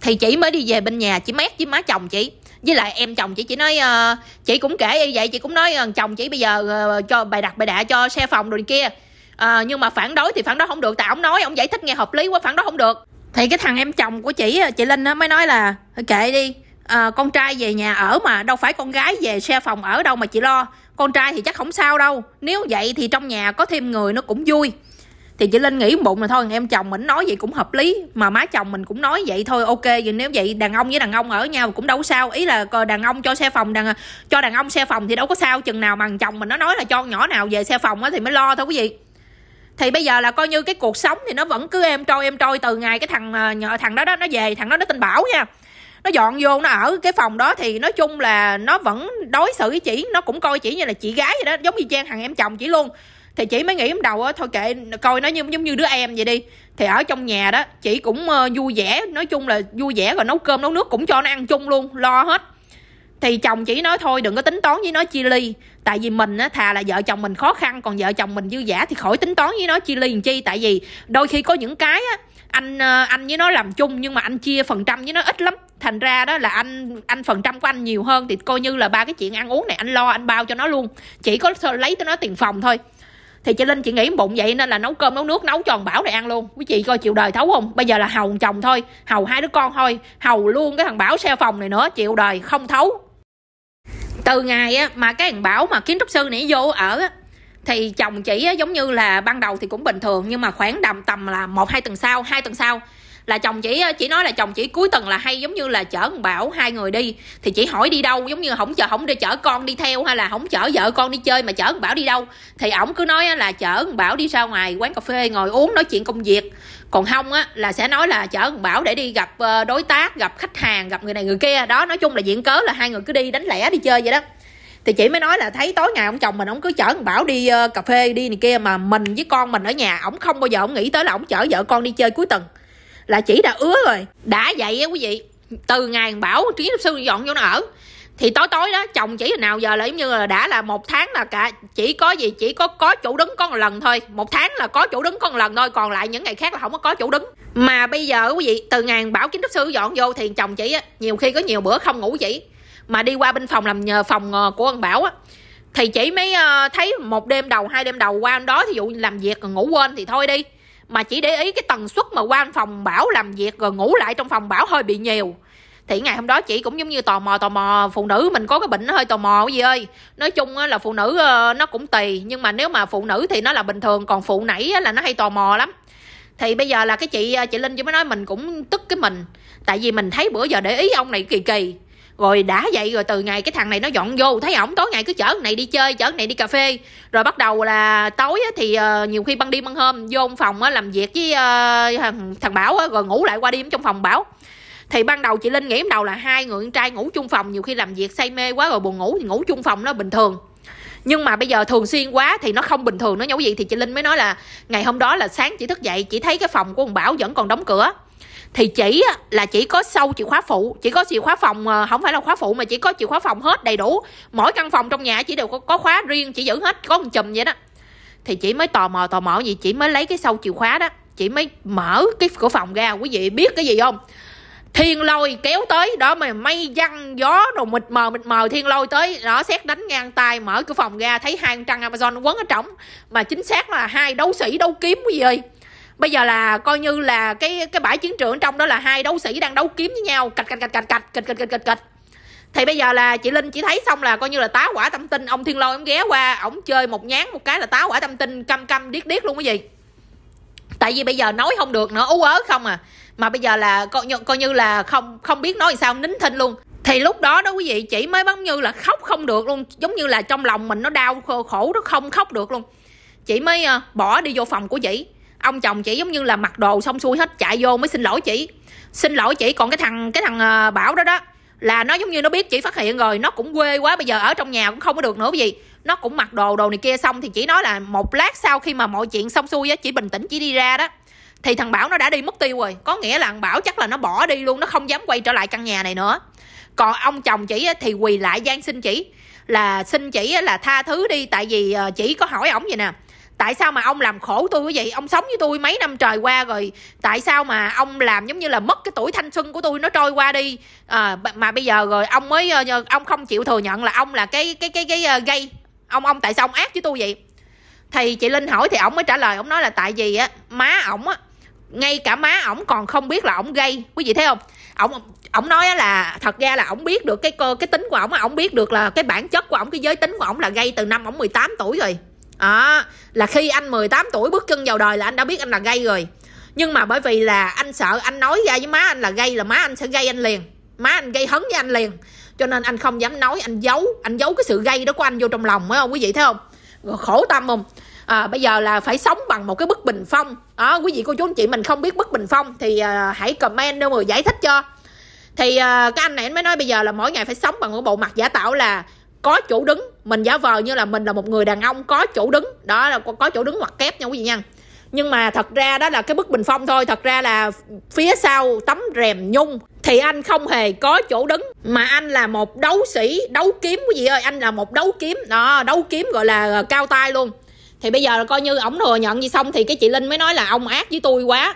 thì chị mới đi về bên nhà chị mét với má chồng chị với lại em chồng chị chỉ nói uh, chị cũng kể như vậy chị cũng nói uh, chồng chị bây giờ uh, cho bài đặt bài đạ cho xe phòng rồi kia uh, nhưng mà phản đối thì phản đối không được tại ông nói ông giải thích nghe hợp lý quá phản đối không được thì cái thằng em chồng của chị chị linh mới nói là kệ đi uh, con trai về nhà ở mà đâu phải con gái về xe phòng ở đâu mà chị lo con trai thì chắc không sao đâu nếu vậy thì trong nhà có thêm người nó cũng vui thì chị linh nghĩ bụng là thôi em chồng mình nói vậy cũng hợp lý mà má chồng mình cũng nói vậy thôi ok vậy nếu vậy đàn ông với đàn ông ở nhau cũng đâu sao ý là ờ, đàn ông cho xe phòng đàn cho đàn ông xe phòng thì đâu có sao chừng nào bằng chồng mình nó nói là cho nhỏ nào về xe phòng thì mới lo thôi quý vị thì bây giờ là coi như cái cuộc sống thì nó vẫn cứ em trôi em trôi từ ngày cái thằng ờ, thằng đó đó nó về thằng đó nó tin bảo nha nó dọn vô nó ở cái phòng đó thì nói chung là nó vẫn đối xử với chị nó cũng coi chị như là chị gái vậy đó giống như trang thằng em chồng chị luôn thì chị mới nghĩ đầu á thôi kệ coi nó như giống như đứa em vậy đi thì ở trong nhà đó chị cũng ờ, vui vẻ nói chung là vui vẻ rồi nấu cơm nấu nước cũng cho nó ăn chung luôn lo hết thì chồng chỉ nói thôi đừng có tính toán với nó chia ly tại vì mình á thà là vợ chồng mình khó khăn còn vợ chồng mình dư giả thì khỏi tính toán với nó chia ly làm chi tại vì đôi khi có những cái á anh ờ, anh với nó làm chung nhưng mà anh chia phần trăm với nó ít lắm thành ra đó là anh anh phần trăm của anh nhiều hơn thì coi như là ba cái chuyện ăn uống này anh lo anh bao cho nó luôn chỉ có lấy cho nó tiền phòng thôi thì chị linh chị nghĩ bụng vậy nên là nấu cơm nấu nước nấu tròn bảo này ăn luôn quý chị coi chịu đời thấu không bây giờ là hầu chồng thôi hầu hai đứa con thôi hầu luôn cái thằng bảo xe phòng này nữa chịu đời không thấu từ ngày á mà cái thằng bảo mà kiến trúc sư nãy vô ở á thì chồng chỉ giống như là ban đầu thì cũng bình thường nhưng mà khoảng đầm tầm là một hai tuần sau hai tuần sau là chồng chỉ chỉ nói là chồng chỉ cuối tuần là hay giống như là chở con bảo hai người đi thì chỉ hỏi đi đâu giống như không chở không đi chở con đi theo hay là không chở vợ con đi chơi mà chở con bảo đi đâu thì ổng cứ nói là chở con bảo đi ra ngoài quán cà phê ngồi uống nói chuyện công việc còn không á là sẽ nói là chở con bảo để đi gặp ờ, đối tác gặp khách hàng gặp người này người kia đó nói chung là diện cớ là hai người cứ đi đánh lẻ đi chơi vậy đó thì chị mới nói là thấy tối ngày ông chồng mình ông cứ chở thằng bảo đi uh, cà phê đi này kia mà mình với con mình ở nhà ổng không bao giờ ổng nghĩ tới là ổng chở vợ con đi chơi cuối tuần là chỉ đã ứa rồi đã vậy á quý vị từ ngày bảo trí sư dọn vô nó ở thì tối tối đó chồng chỉ nào giờ là giống như là đã là một tháng là cả chỉ có gì chỉ có có chủ đứng có một lần thôi một tháng là có chủ đứng có một lần thôi còn lại những ngày khác là không có có chủ đứng mà bây giờ quý vị từ ngàn bảo chính thức sư dọn vô thì chồng chỉ nhiều khi có nhiều bữa không ngủ vậy mà đi qua bên phòng làm nhờ phòng ờ, của ông bảo á thì chỉ mới ờ, thấy một đêm đầu hai đêm đầu qua anh đó thí dụ làm việc ngủ quên thì thôi đi mà chỉ để ý cái tần suất mà qua phòng bảo làm việc rồi ngủ lại trong phòng bảo hơi bị nhiều thì ngày hôm đó chị cũng giống như tò mò tò mò phụ nữ mình có cái bệnh nó hơi tò mò gì ơi nói chung là phụ nữ ờ, nó cũng tùy nhưng mà nếu mà phụ nữ thì nó là bình thường còn phụ nãy là nó hay tò mò lắm thì bây giờ là cái chị chị linh chỉ mới nói mình cũng tức cái mình tại vì mình thấy bữa giờ để ý ông này kỳ kỳ rồi đã vậy rồi từ ngày cái thằng này nó dọn vô thấy ổng tối ngày cứ chở này đi chơi chở này đi cà phê rồi bắt đầu là tối thì ờ, nhiều khi ban đêm ban hôm vô phòng làm việc với ờ, thằng, thằng bảo rồi ngủ lại qua đêm trong phòng bảo thì ban đầu chị linh nghĩ đầu là hai người con trai ngủ chung phòng nhiều khi làm việc say mê quá rồi buồn ngủ thì ngủ chung phòng nó bình thường nhưng mà bây giờ thường xuyên quá thì nó không bình thường nó nhấu gì thì chị linh mới nói là ngày hôm đó là sáng chị thức dậy chị thấy cái phòng của ông bảo vẫn còn đóng cửa thì chỉ là chỉ có sâu chìa khóa phụ chỉ có chìa khóa phòng ờ, không phải là khóa phụ mà chỉ có chìa khóa phòng hết đầy đủ mỗi căn phòng trong nhà chỉ đều có, có khóa riêng chỉ giữ hết có một chùm vậy đó thì chỉ mới tò mò tò mò gì chỉ mới lấy cái sâu chìa khóa đó chỉ mới mở cái cửa phòng ra quý vị biết cái gì không thiên lôi kéo tới đó mà mây văng gió rồi mịt mờ mịt mờ thiên lôi tới nó xét đánh ngang tay mở cửa phòng ra thấy hai trăng amazon quấn ở trống mà chính xác là hai đấu sĩ đấu kiếm quý vị ơi bây giờ là coi như là cái cái bãi chiến trường trong đó là hai đấu sĩ đang đấu kiếm với nhau cạch cạch cạch cạch cạch cạch cạch cạch cạch thì bây giờ là chị linh chỉ thấy xong là coi như là táo quả tâm tinh ông thiên lôi ông ghé qua ổng chơi một nhán một cái là táo quả tâm tinh căm căm điếc điếc luôn cái gì tại vì bây giờ nói không được nữa ú ớ không à mà bây giờ là coi như, coi như là không không biết nói sao nín thinh luôn thì lúc đó đó quý vị chỉ mới giống như là khóc không được luôn giống như là trong lòng mình nó đau khổ nó không khóc được luôn chị mới ờ, bỏ đi vô phòng của chị ông chồng chỉ giống như là mặc đồ xong xuôi hết chạy vô mới xin lỗi chị xin lỗi chị còn cái thằng cái thằng à, bảo đó đó là nó giống như nó biết chị phát hiện rồi nó cũng quê quá bây giờ ở trong nhà cũng không có được nữa cái gì nó cũng mặc đồ đồ này kia xong thì chỉ nói là một lát sau khi mà mọi chuyện xong xuôi á chỉ bình tĩnh chỉ đi ra đó thì thằng bảo nó đã đi mất tiêu rồi có nghĩa là thằng bảo chắc là nó bỏ đi luôn nó không dám quay trở lại căn nhà này nữa còn ông chồng chỉ thì quỳ lại gian xin chỉ là xin chỉ là tha thứ đi tại vì à, chỉ có hỏi ổng vậy nè tại sao mà ông làm khổ tôi quý vị ông sống với tôi mấy năm trời qua rồi tại sao mà ông làm giống như là mất cái tuổi thanh xuân của tôi nó trôi qua đi à, mà bây giờ rồi ông mới ờ, ông không chịu thừa nhận là ông là cái cái cái cái, cái ờ, gây ông ông tại sao ông ác với tôi vậy thì chị linh hỏi thì ổng mới trả lời ổng nói là tại vì á má ổng á ngay cả má ổng còn không biết là ổng gây quý vị thấy không ổng ổng nói là thật ra là ổng biết được cái cơ cái tính của ổng ổng biết được là cái bản chất của ổng cái giới tính của ổng là gây từ năm ổng 18 tuổi rồi đó là khi anh 18 tuổi bước chân vào đời là anh đã biết anh là gay rồi nhưng mà bởi vì là anh sợ anh nói ra với má anh là gay là má anh sẽ gây anh liền má anh gây hấn với anh liền cho nên anh không dám nói anh giấu anh giấu cái sự gây đó của anh vô trong lòng phải không quý vị thấy không rồi khổ tâm không à, bây giờ là phải sống bằng một cái bức bình phong đó à, quý vị cô chú anh chị mình không biết bức bình phong thì à, hãy comment đâu người giải thích cho thì à, cái anh này anh mới nói bây giờ là mỗi ngày phải sống bằng một bộ mặt giả tạo là có chỗ đứng mình giả vờ như là mình là một người đàn ông có chỗ đứng đó là có chỗ đứng hoặc kép nha quý vị nha nhưng mà thật ra đó là cái bức bình phong thôi thật ra là phía sau tấm rèm nhung thì anh không hề có chỗ đứng mà anh là một đấu sĩ đấu kiếm quý vị ơi anh là một đấu kiếm đó đấu kiếm gọi là ờ, cao tay luôn thì bây giờ coi như ổng thừa nhận gì xong thì cái chị linh mới nói là ông ác với tôi quá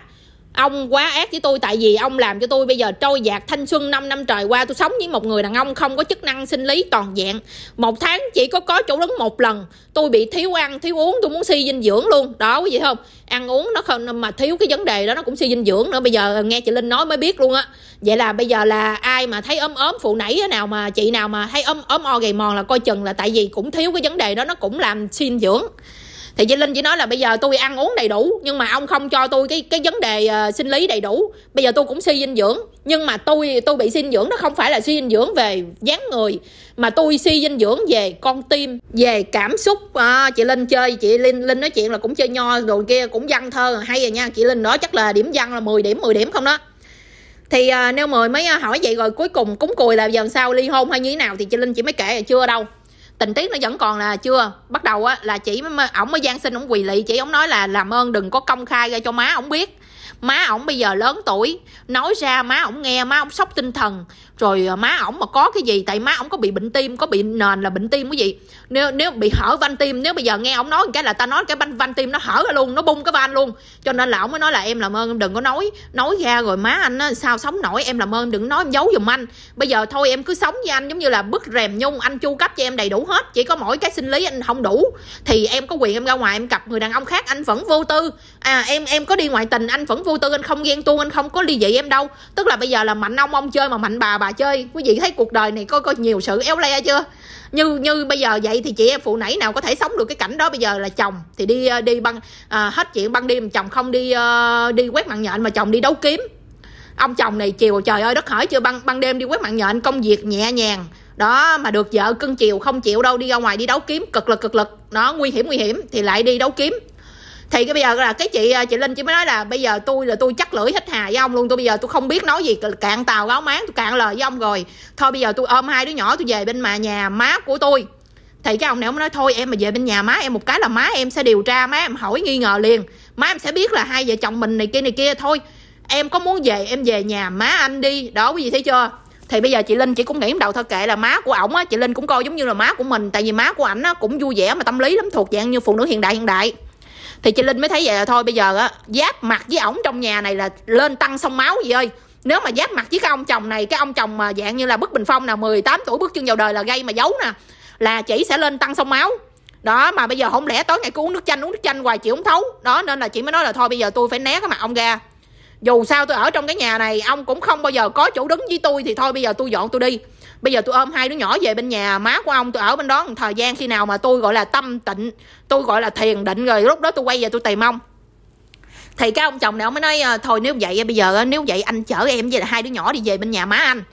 ông quá ác với tôi tại vì ông làm cho tôi bây giờ trôi dạt thanh xuân 5 năm trời qua tôi sống với một người đàn ông không có chức năng sinh lý toàn diện một tháng chỉ có có chỗ đứng một lần tôi bị thiếu ăn thiếu uống tôi muốn suy dinh dưỡng luôn đó quý vị không ăn uống nó không mà thiếu cái vấn đề đó nó cũng suy dinh dưỡng nữa bây giờ nghe chị linh nói mới biết luôn á vậy là bây giờ là ai mà thấy ốm ốm phụ nãy nào mà chị nào mà thấy ốm ốm o gầy mòn là coi chừng là tại vì cũng thiếu cái vấn đề đó nó cũng làm suy dinh dưỡng thì chị Linh chỉ nói là bây giờ tôi ăn uống đầy đủ nhưng mà ông không cho tôi cái cái vấn đề uh, sinh lý đầy đủ bây giờ tôi cũng suy dinh dưỡng nhưng mà tôi tôi bị suy dinh dưỡng nó không phải là suy dinh dưỡng về dáng người mà tôi suy dinh dưỡng về con tim về cảm xúc à, chị linh chơi chị linh linh nói chuyện là cũng chơi nho rồi kia cũng văn thơ hay rồi à nha chị linh nói chắc là điểm văn là 10 điểm 10 điểm không đó thì à, nêu mười mới à, hỏi vậy rồi cuối cùng cúng cùi là giờ sao ly hôn hay như thế nào thì chị linh chỉ mới kể là chưa đâu tình tiết nó vẫn còn là chưa bắt đầu á là chỉ ổng mới gian sinh ổng quỳ lị chỉ ổng nói là làm ơn đừng có công khai ra cho má ổng biết má ổng bây giờ lớn tuổi nói ra má ổng nghe má ổng sốc tinh thần rồi à, má ổng mà có cái gì tại má ổng có bị bệnh tim có bị nền là bệnh tim cái gì nếu nếu bị hở van tim nếu bây giờ nghe ổng nói cái là ta nói cái van van tim nó hở ra luôn nó bung cái van luôn cho nên là ổng mới nói là em làm ơn em đừng có nói nói ra rồi má anh á, sao sống nổi em làm ơn đừng nói em giấu giùm anh bây giờ thôi em cứ sống với anh giống như là bức rèm nhung anh chu cấp cho em đầy đủ hết chỉ có mỗi cái sinh lý anh không đủ thì em có quyền em ra ngoài em cặp người đàn ông khác anh vẫn vô tư à em em có đi ngoại tình anh vẫn vô tư anh không ghen tuông anh không có ly dị em đâu tức là bây giờ là mạnh ông ông chơi mà mạnh bà bà bà chơi quý vị thấy cuộc đời này có có nhiều sự éo le chưa như như bây giờ vậy thì chị em phụ nãy nào có thể sống được cái cảnh đó bây giờ là chồng thì đi ờ, đi băng à, hết chuyện băng đêm chồng không đi ờ, đi quét mạng nhện mà chồng đi đấu kiếm ông chồng này chiều trời ơi đất hỏi chưa băng băng đêm đi quét mạng nhện công việc nhẹ nhàng đó mà được vợ cưng chiều không chịu đâu đi ra ngoài đi đấu kiếm cực lực cực lực nó nguy hiểm nguy hiểm thì lại đi đấu kiếm thì cái bây giờ là cái chị ờ, chị linh chỉ mới nói là bây giờ tôi là tôi chắc lưỡi hết hà với ông luôn tôi bây giờ tôi không biết nói gì cạn tàu gáo máng tôi cạn lời với ông rồi thôi bây giờ tôi ôm hai đứa nhỏ tôi về bên mà nhà má của tôi thì cái ông này ông nói thôi em mà về bên nhà má em một cái là má em sẽ điều tra má em hỏi nghi ngờ liền má em sẽ biết là hai vợ chồng mình này kia này kia thôi em có muốn về em về nhà má anh đi đó quý vị thấy chưa thì bây giờ chị linh chị cũng nghĩ đầu thôi kệ là má của ổng á chị linh cũng coi giống như là má của mình tại vì má của ảnh á cũng vui vẻ mà tâm lý lắm thuộc dạng như phụ nữ hiện đại hiện đại thì chị linh mới thấy vậy là thôi bây giờ á giáp mặt với ổng trong nhà này là lên tăng sông máu gì ơi nếu mà giáp mặt với cái ông chồng này cái ông chồng mà dạng như là bức bình phong nào 18 tuổi bước chân vào đời là gây mà giấu nè là chị sẽ lên tăng sông máu đó mà bây giờ không lẽ tối ngày cứ uống nước chanh uống nước chanh hoài chị không thấu đó nên là chị mới nói là thôi bây giờ tôi phải né cái mặt ông ra dù sao tôi ở trong cái nhà này ông cũng không bao giờ có chỗ đứng với tôi thì thôi bây giờ tôi dọn tôi đi bây giờ tôi ôm hai đứa nhỏ về bên nhà má của ông tôi ở bên đó một thời gian khi nào mà tôi gọi là tâm tịnh tôi gọi là thiền định rồi lúc đó tôi quay về tôi tìm ông thì cái ông chồng này ông mới nói ờ, thôi nếu vậy bây giờ nếu vậy anh chở em với hai đứa nhỏ đi về bên nhà má anh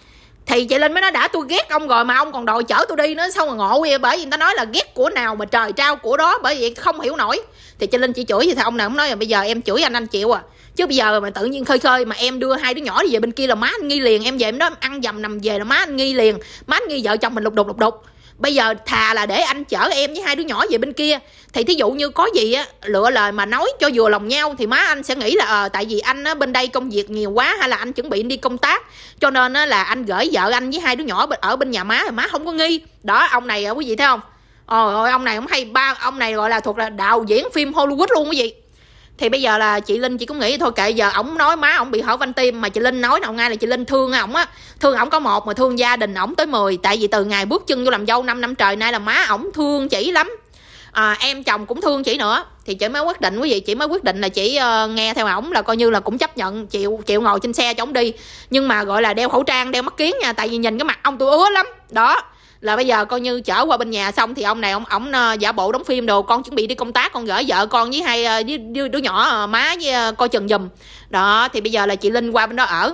thì chị linh mới nói đã tôi ghét ông rồi mà ông còn đòi chở tôi đi nữa sao mà ngộ vậy bởi vì người ta nói là ghét của nào mà trời trao của đó bởi vì không hiểu nổi thì chị linh chỉ chửi gì thì ông này ông nói là bây giờ em chửi anh anh chịu à chứ bây giờ mà tự nhiên khơi khơi mà em đưa hai đứa nhỏ đi về bên kia là má anh nghi liền em về em đó ăn dầm nằm về là má anh nghi liền má anh nghi vợ chồng mình lục đục lục đục bây giờ thà là để anh chở em với hai đứa nhỏ về bên kia thì thí dụ như có gì á lựa lời mà nói cho vừa lòng nhau thì má anh sẽ nghĩ là ờ à, tại vì anh á bên đây công việc nhiều quá hay là anh chuẩn bị đi công tác cho nên á là anh gửi vợ anh với hai đứa nhỏ ở bên nhà má thì má không có nghi đó ông này ờ, quý vị thấy không ờ ông này cũng hay ba ông này gọi là thuộc là đạo diễn phim hollywood luôn quý vị thì bây giờ là chị linh chị cũng nghĩ thôi kệ giờ ổng nói má ổng bị hở van tim mà chị linh nói nào ngay là chị linh thương ổng á thương ổng có một mà thương gia đình ổng tới 10 tại vì từ ngày bước chân vô làm dâu 5 năm trời nay là má ổng thương chỉ lắm à, em chồng cũng thương chị nữa thì chị mới quyết định quý vị chị mới quyết định là chị uh, nghe theo ổng là coi như là cũng chấp nhận chịu chịu ngồi trên xe cho ổng đi nhưng mà gọi là đeo khẩu trang đeo mắt kiến nha tại vì nhìn cái mặt ông tôi ứa lắm đó là bây giờ coi như chở qua bên nhà xong thì ông này ông ổng ờ, giả bộ đóng phim đồ con chuẩn bị đi công tác con gửi vợ con với hai với ờ, đứa nhỏ ờ, má với coi chừng giùm đó thì bây giờ là chị linh qua bên đó ở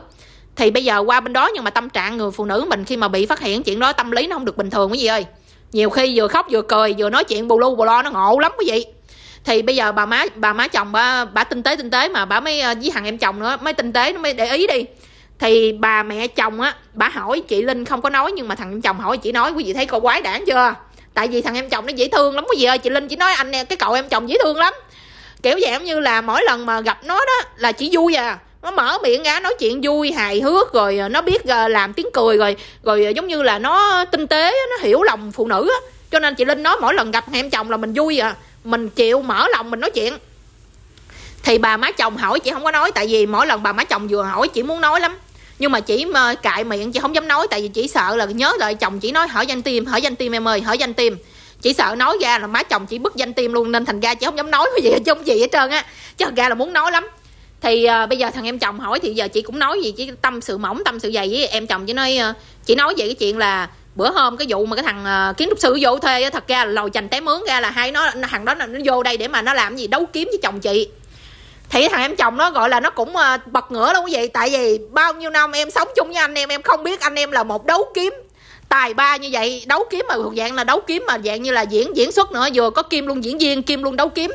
thì bây giờ qua bên đó nhưng mà tâm trạng người phụ nữ mình khi mà bị phát hiện chuyện đó tâm lý nó không được bình thường quý vị ơi nhiều khi vừa khóc vừa cười vừa nói chuyện bù lu bù lo nó ngộ lắm quý vị thì bây giờ bà má bà má chồng bà bà tinh tế tinh tế mà bà mới với thằng em chồng nữa mới tinh tế nó mới để ý đi thì bà mẹ chồng á bà hỏi chị linh không có nói nhưng mà thằng em chồng hỏi chị nói quý vị thấy cô quái đản chưa tại vì thằng em chồng nó dễ thương lắm quý vị ơi chị linh chỉ nói anh nè cái cậu em chồng dễ thương lắm kiểu dạng như là mỗi lần mà gặp nó đó là chỉ vui à nó mở miệng ra nói chuyện vui hài hước rồi ờ, nó biết ờ, làm tiếng cười rồi rồi ờ, giống như là nó tinh tế nó hiểu lòng phụ nữ á cho nên chị linh nói mỗi lần gặp em chồng là mình vui à mình chịu mở lòng mình nói chuyện thì bà má chồng hỏi chị không có nói tại vì mỗi lần bà má chồng vừa hỏi chị muốn nói lắm nhưng mà chỉ ờ, mà cại miệng chị không dám nói tại vì chị sợ là nhớ lại chồng chỉ nói hỏi danh tim hỏi danh tim em ơi hỏi danh tim chỉ sợ nói ra là má chồng chỉ bức danh tim luôn nên thành ra chị không dám nói cái gì hết chứ gì hết trơn á chứ thật ra là muốn nói lắm thì à, bây giờ thằng em chồng hỏi thì giờ chị cũng nói gì chỉ tâm sự mỏng tâm sự dày với em chồng chỉ nói ờ, chị nói về cái chuyện là bữa hôm cái vụ mà cái thằng uh, kiến trúc sư vô thuê thật ra là lầu chành té mướn ra là hai nó thằng đó là nó vô đây để mà nó làm gì đấu kiếm với chồng chị thì thằng em chồng nó gọi là nó cũng ờ, bật ngửa luôn quý vị tại vì bao nhiêu năm em sống chung với anh em em không biết anh em là một đấu kiếm tài ba như vậy đấu kiếm mà thuộc dạng là đấu kiếm mà dạng như là diễn diễn xuất nữa vừa có kim luôn diễn viên kim luôn đấu kiếm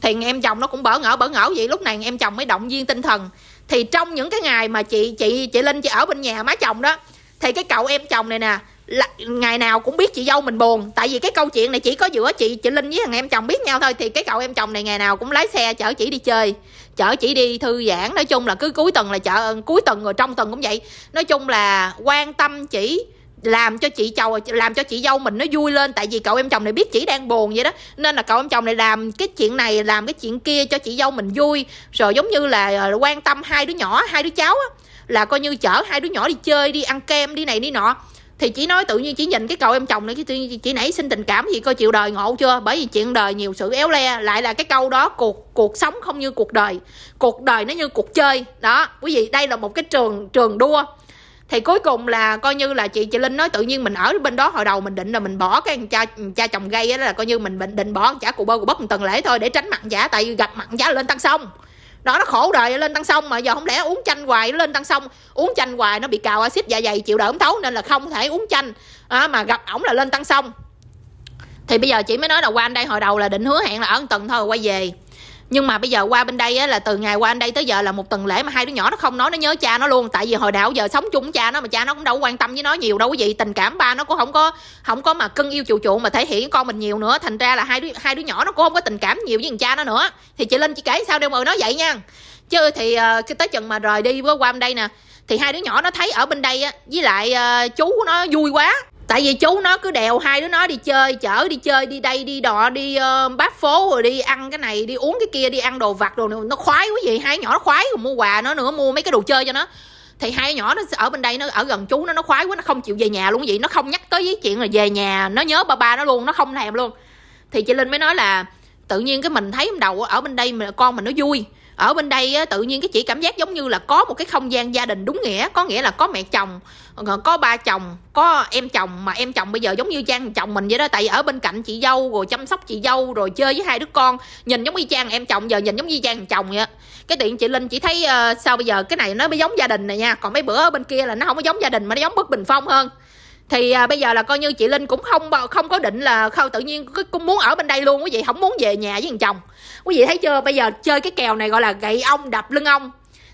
thì em chồng nó cũng bỡ ngỡ bỡ ngỡ vậy lúc này em chồng mới động viên tinh thần thì trong những cái ngày mà chị chị chị linh chị ở bên nhà má chồng đó thì cái cậu em chồng này nè là ngày nào cũng biết chị dâu mình buồn tại vì cái câu chuyện này chỉ có giữa chị chị linh với thằng em chồng biết nhau thôi thì cái cậu em chồng này ngày nào cũng lái xe chở chị đi chơi chở chị đi thư giãn nói chung là cứ cuối tuần là chở cuối tuần rồi trong tuần cũng vậy nói chung là quan tâm chỉ làm cho chị chồng làm cho chị dâu mình nó vui lên tại vì cậu em chồng này biết chị đang buồn vậy đó nên là cậu em chồng này làm cái chuyện này làm cái chuyện kia cho chị dâu mình vui rồi giống như là ờ, quan tâm hai đứa nhỏ hai đứa cháu á là coi như chở hai đứa nhỏ đi chơi đi ăn kem đi này đi nọ thì chỉ nói tự nhiên chỉ nhìn cái cậu em chồng này chứ tự chỉ nảy sinh tình cảm gì coi chịu đời ngộ chưa bởi vì chuyện đời nhiều sự éo le lại là cái câu đó cuộc cuộc sống không như cuộc đời cuộc đời nó như cuộc chơi đó quý vị đây là một cái trường trường đua thì cuối cùng là coi như là chị chị linh nói tự nhiên mình ở bên đó hồi đầu mình định là mình bỏ cái cha cha chồng gây đó là coi như mình định, định bỏ trả cụ bơ cụ bất một tuần lễ thôi để tránh mặn giả tại vì gặp mặn giả lên tăng xong đó nó khổ đời lên tăng sông mà giờ không lẽ uống chanh hoài nó lên tăng sông uống chanh hoài nó bị cào axit dạ dày chịu đỡ ống thấu nên là không thể uống chanh à, mà gặp ổng là lên tăng sông thì bây giờ chị mới nói là qua anh đây hồi đầu là định hứa hẹn là ở một tuần thôi quay về nhưng mà bây giờ qua bên đây á, là từ ngày qua bên đây tới giờ là một tuần lễ mà hai đứa nhỏ nó không nói nó nhớ cha nó luôn tại vì hồi nào giờ sống chung cha nó mà cha nó cũng đâu quan tâm với nó nhiều đâu quý gì tình cảm ba nó cũng không có không có mà cưng yêu chuộng chuộng mà thể hiện con mình nhiều nữa thành ra là hai đứa hai đứa nhỏ nó cũng không có tình cảm nhiều với thằng cha nó nữa thì chị linh chị kể sao đeo mời nó vậy nha chứ thì uh, tới chừng mà rời đi qua bên đây nè thì hai đứa nhỏ nó thấy ở bên đây á với lại uh, chú nó vui quá tại vì chú nó cứ đèo hai đứa nó đi chơi chở đi chơi đi đây đi đò đi uh, bát phố rồi đi ăn cái này đi uống cái kia đi ăn đồ vặt đồ này. nó khoái quá gì hai nhỏ nó khoái rồi mua quà nó nữa mua mấy cái đồ chơi cho nó thì hai nhỏ nó ở bên đây nó ở gần chú nó nó khoái quá nó không chịu về nhà luôn vậy nó không nhắc tới với chuyện là về nhà nó nhớ ba ba nó luôn nó không thèm luôn thì chị linh mới nói là tự nhiên cái mình thấy đầu ở bên đây mà con mình nó vui ở bên đây á, tự nhiên cái chị cảm giác giống như là có một cái không gian gia đình đúng nghĩa có nghĩa là có mẹ chồng ờ, có ba chồng có em chồng mà em chồng bây giờ giống như trang chồng mình vậy đó tại vì ở bên cạnh chị dâu rồi chăm sóc chị dâu rồi chơi với hai đứa con nhìn giống như trang em chồng giờ nhìn giống như trang chồng vậy cái tiện chị linh chị thấy uh, sao bây giờ cái này nó mới giống gia đình này nha còn mấy bữa ở bên kia là nó không có giống gia đình mà nó giống bất bình phong hơn thì à, bây giờ là coi như chị linh cũng không không có định là không tự nhiên cũng muốn ở bên đây luôn quý vị không muốn về nhà với thằng chồng quý vị thấy chưa bây giờ chơi cái kèo này gọi là gậy ông đập lưng ông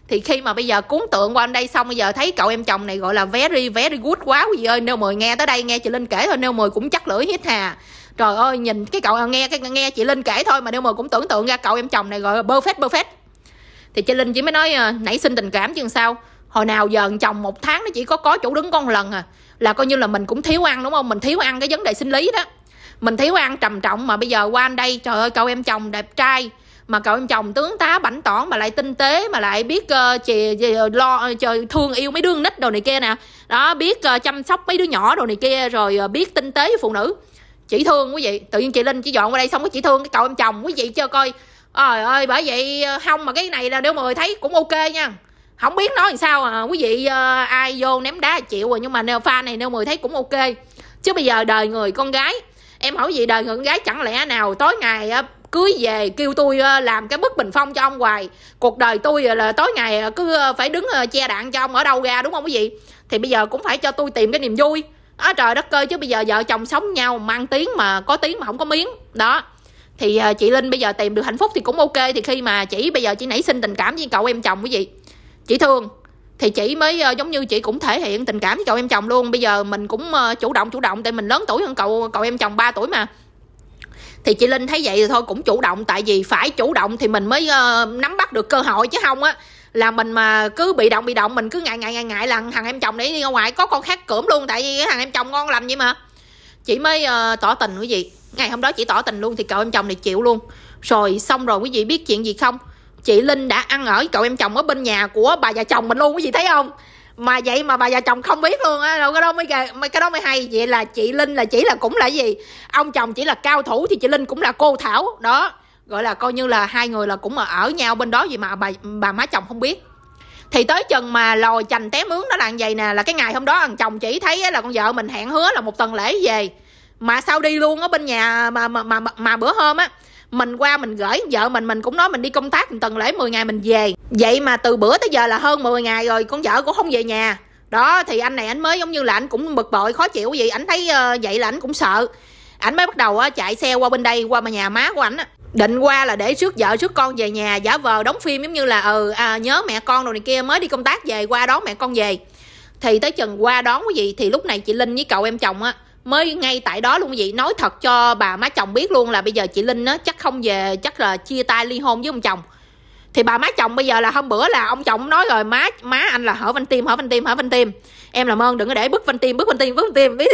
thì khi mà bây giờ cuốn tượng qua đây xong bây giờ thấy cậu em chồng này gọi là very very good quá quý vị ơi nêu mười nghe tới đây nghe chị linh kể thôi nêu mười cũng chắc lưỡi hết hà trời ơi nhìn cái cậu à, nghe cái nghe chị linh kể thôi mà nêu mười cũng tưởng tượng ra cậu em chồng này gọi là perfect perfect thì chị linh chỉ mới nói à, nảy sinh tình cảm chứ sao hồi nào giờ chồng một tháng nó chỉ có có chủ đứng con lần à là coi như là mình cũng thiếu ăn đúng không mình thiếu ăn cái vấn đề sinh lý đó mình thiếu ăn trầm trọng mà bây giờ qua anh đây trời ơi cậu em chồng đẹp trai mà cậu em chồng tướng tá bảnh tỏn mà lại tinh tế mà lại biết uh, chì, chì, lo trời thương yêu mấy đứa nít đồ này kia nè đó biết uh, chăm sóc mấy đứa nhỏ đồ này kia rồi uh, biết tinh tế với phụ nữ chỉ thương quý vị tự nhiên chị linh chỉ dọn qua đây xong cái chỉ thương cái cậu em chồng quý vị chưa coi trời ơi bởi vậy không mà cái này là nếu mọi người thấy cũng ok nha không biết nói làm sao à quý vị ai vô ném đá chịu rồi nhưng mà nêu pha này nêu mười thấy cũng ok chứ bây giờ đời người con gái em hỏi gì đời con gái chẳng lẽ nào tối ngày cưới về kêu tôi làm cái bức bình phong cho ông hoài cuộc đời tôi là tối ngày ờ, cứ phải đứng che đạn cho ông ở đâu ra đúng không quý vị thì bây giờ cũng phải cho tôi tìm cái niềm vui á trời đất ơi chứ bây giờ vợ chồng sống nhau mang tiếng mà có tiếng mà không có miếng đó thì ờ, chị linh bây giờ tìm được hạnh phúc thì cũng ok thì khi mà chị bây giờ chị nảy sinh tình cảm với cậu em chồng quý vị chị thương thì chị mới ờ, giống như chị cũng thể hiện tình cảm với cậu em chồng luôn bây giờ mình cũng ờ, chủ động chủ động tại mình lớn tuổi hơn cậu cậu em chồng 3 tuổi mà thì chị linh thấy vậy thì thôi cũng chủ động tại vì phải chủ động thì mình mới uh, nắm bắt được cơ hội chứ không á là mình mà cứ bị động bị động mình cứ ngại ngại ngại ngại là thằng em chồng để đi ra ngoài có con khác cưỡng luôn tại vì cái thằng em chồng ngon lành vậy mà chị mới uh, tỏ tình quý vị ngày hôm đó chị tỏ tình luôn thì cậu em chồng này chịu luôn rồi xong rồi quý vị biết chuyện gì không chị linh đã ăn ở cậu em chồng ở bên nhà của bà già chồng mình luôn cái gì thấy không mà vậy mà bà già chồng không biết luôn á đâu cái đó mới cái đó mới hay vậy là chị linh là chỉ là cũng là gì ông chồng chỉ là cao thủ thì chị linh cũng là cô thảo đó gọi là coi như là hai người là cũng mà ở nhau bên đó gì mà bà bà má chồng không biết thì tới chừng mà lòi chành té mướn nó là vậy nè là cái ngày hôm đó thằng chồng chỉ thấy là con vợ mình hẹn hứa là một tuần lễ về mà sao đi luôn ở bên nhà mà mà mà, mà bữa hôm á mình qua mình gửi vợ mình mình cũng nói mình đi công tác mình tuần lễ 10 ngày mình về vậy mà từ bữa tới giờ là hơn 10 ngày rồi con vợ cũng không về nhà đó thì anh này anh mới giống như là anh cũng bực bội khó chịu gì anh thấy uh, vậy là anh cũng sợ anh mới bắt đầu á, chạy xe qua bên đây qua mà nhà má của anh á định qua là để trước vợ trước con về nhà giả vờ đóng phim giống như là ừ à, nhớ mẹ con đồ này kia mới đi công tác về qua đón mẹ con về thì tới chừng qua đón cái gì thì lúc này chị linh với cậu em chồng á mới ngay tại đó luôn vậy nói thật cho bà má chồng biết luôn là bây giờ chị linh á chắc không về chắc là chia tay ly hôn với ông chồng thì bà má chồng bây giờ là hôm bữa là ông chồng nói rồi má má anh là hở văn tim hở văn tim hở văn tim em làm ơn đừng có để bức văn tim bức văn tim bức văn tim biết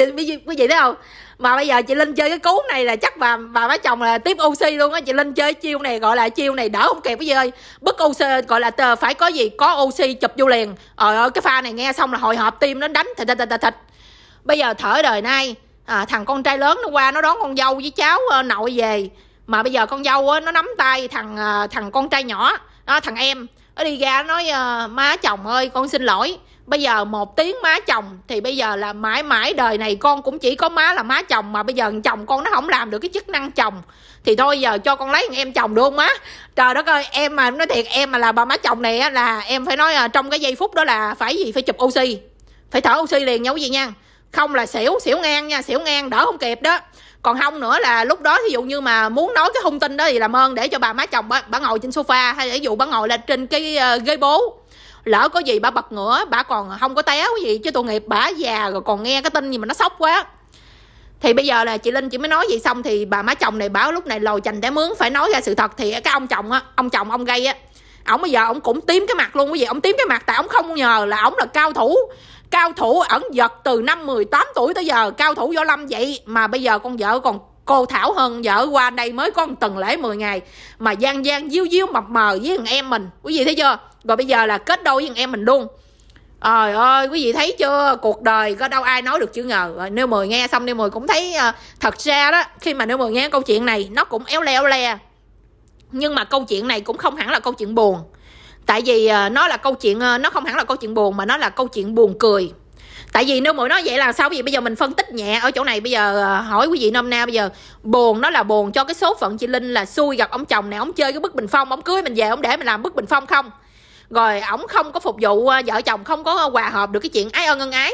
quý vị thấy không mà bây giờ chị linh chơi cái cú này là chắc bà bà má chồng là tiếp oxy luôn á chị linh chơi chiêu này gọi là chiêu này đỡ không kịp cái gì ơi bức oxy gọi là tờ phải có gì có oxy chụp vô liền ờ cái pha này nghe xong là hồi hộp tim nó đánh thịt thịt thịt thịt bây giờ thở đời nay à, thằng con trai lớn nó qua nó đón con dâu với cháu uh, nội về mà bây giờ con dâu á, nó nắm tay thằng uh, thằng con trai nhỏ đó thằng em nó đi ra nó nói uh, má chồng ơi con xin lỗi bây giờ một tiếng má chồng thì bây giờ là mãi mãi đời này con cũng chỉ có má là má chồng mà bây giờ chồng con nó không làm được cái chức năng chồng thì thôi giờ cho con lấy em chồng được không má trời đất ơi em mà nói thiệt em mà là bà má chồng này á, là em phải nói trong cái giây phút đó là phải gì phải chụp oxy phải thở oxy liền nhau gì nha không là xỉu xỉu ngang nha xỉu ngang đỡ không kịp đó còn không nữa là lúc đó ví dụ như mà muốn nói cái thông tin đó thì làm ơn để cho bà má chồng bà, bà ngồi trên sofa hay ví dụ bà ngồi lên trên cái ờ, ghế bố lỡ có gì bà bật ngửa bà còn không có téo gì chứ tội nghiệp bà già rồi còn nghe cái tin gì mà nó sốc quá thì bây giờ là chị linh chị mới nói vậy xong thì bà má chồng này báo lúc này lồi chành té mướn phải nói ra sự thật thì cái ông chồng á ông chồng ông gây á ổng bây giờ ổng cũng tím cái mặt luôn quý vị ổng tím cái mặt tại ổng không nhờ là ổng là cao thủ cao thủ ẩn giật từ năm 18 tuổi tới giờ cao thủ võ lâm vậy mà bây giờ con vợ còn cô Thảo hơn vợ qua đây mới có tuần lễ 10 ngày mà gian gian diêu diêu mập mờ với thằng em mình quý vị thấy chưa rồi bây giờ là kết đôi với thằng em mình luôn Trời ơi, quý vị thấy chưa? Cuộc đời có đâu ai nói được chữ ngờ. Nếu mười nghe xong nếu mười cũng thấy uh, thật ra đó, khi mà nếu mười nghe câu chuyện này nó cũng éo le éo le. Nhưng mà câu chuyện này cũng không hẳn là câu chuyện buồn tại vì ờ, nó là câu chuyện ờ, nó không hẳn là câu chuyện buồn mà nó là câu chuyện buồn cười tại vì nếu mỗi nói vậy là sao vì bây giờ mình phân tích nhẹ ở chỗ này bây giờ ờ, hỏi quý vị năm nay bây giờ buồn nó là buồn cho cái số phận chị linh là xui gặp ông chồng này ông chơi cái bức bình phong ông cưới mình về ông để mình làm bức bình phong không rồi ổng không có phục vụ vợ chồng không có hòa hợp được cái chuyện ái ơn ân ái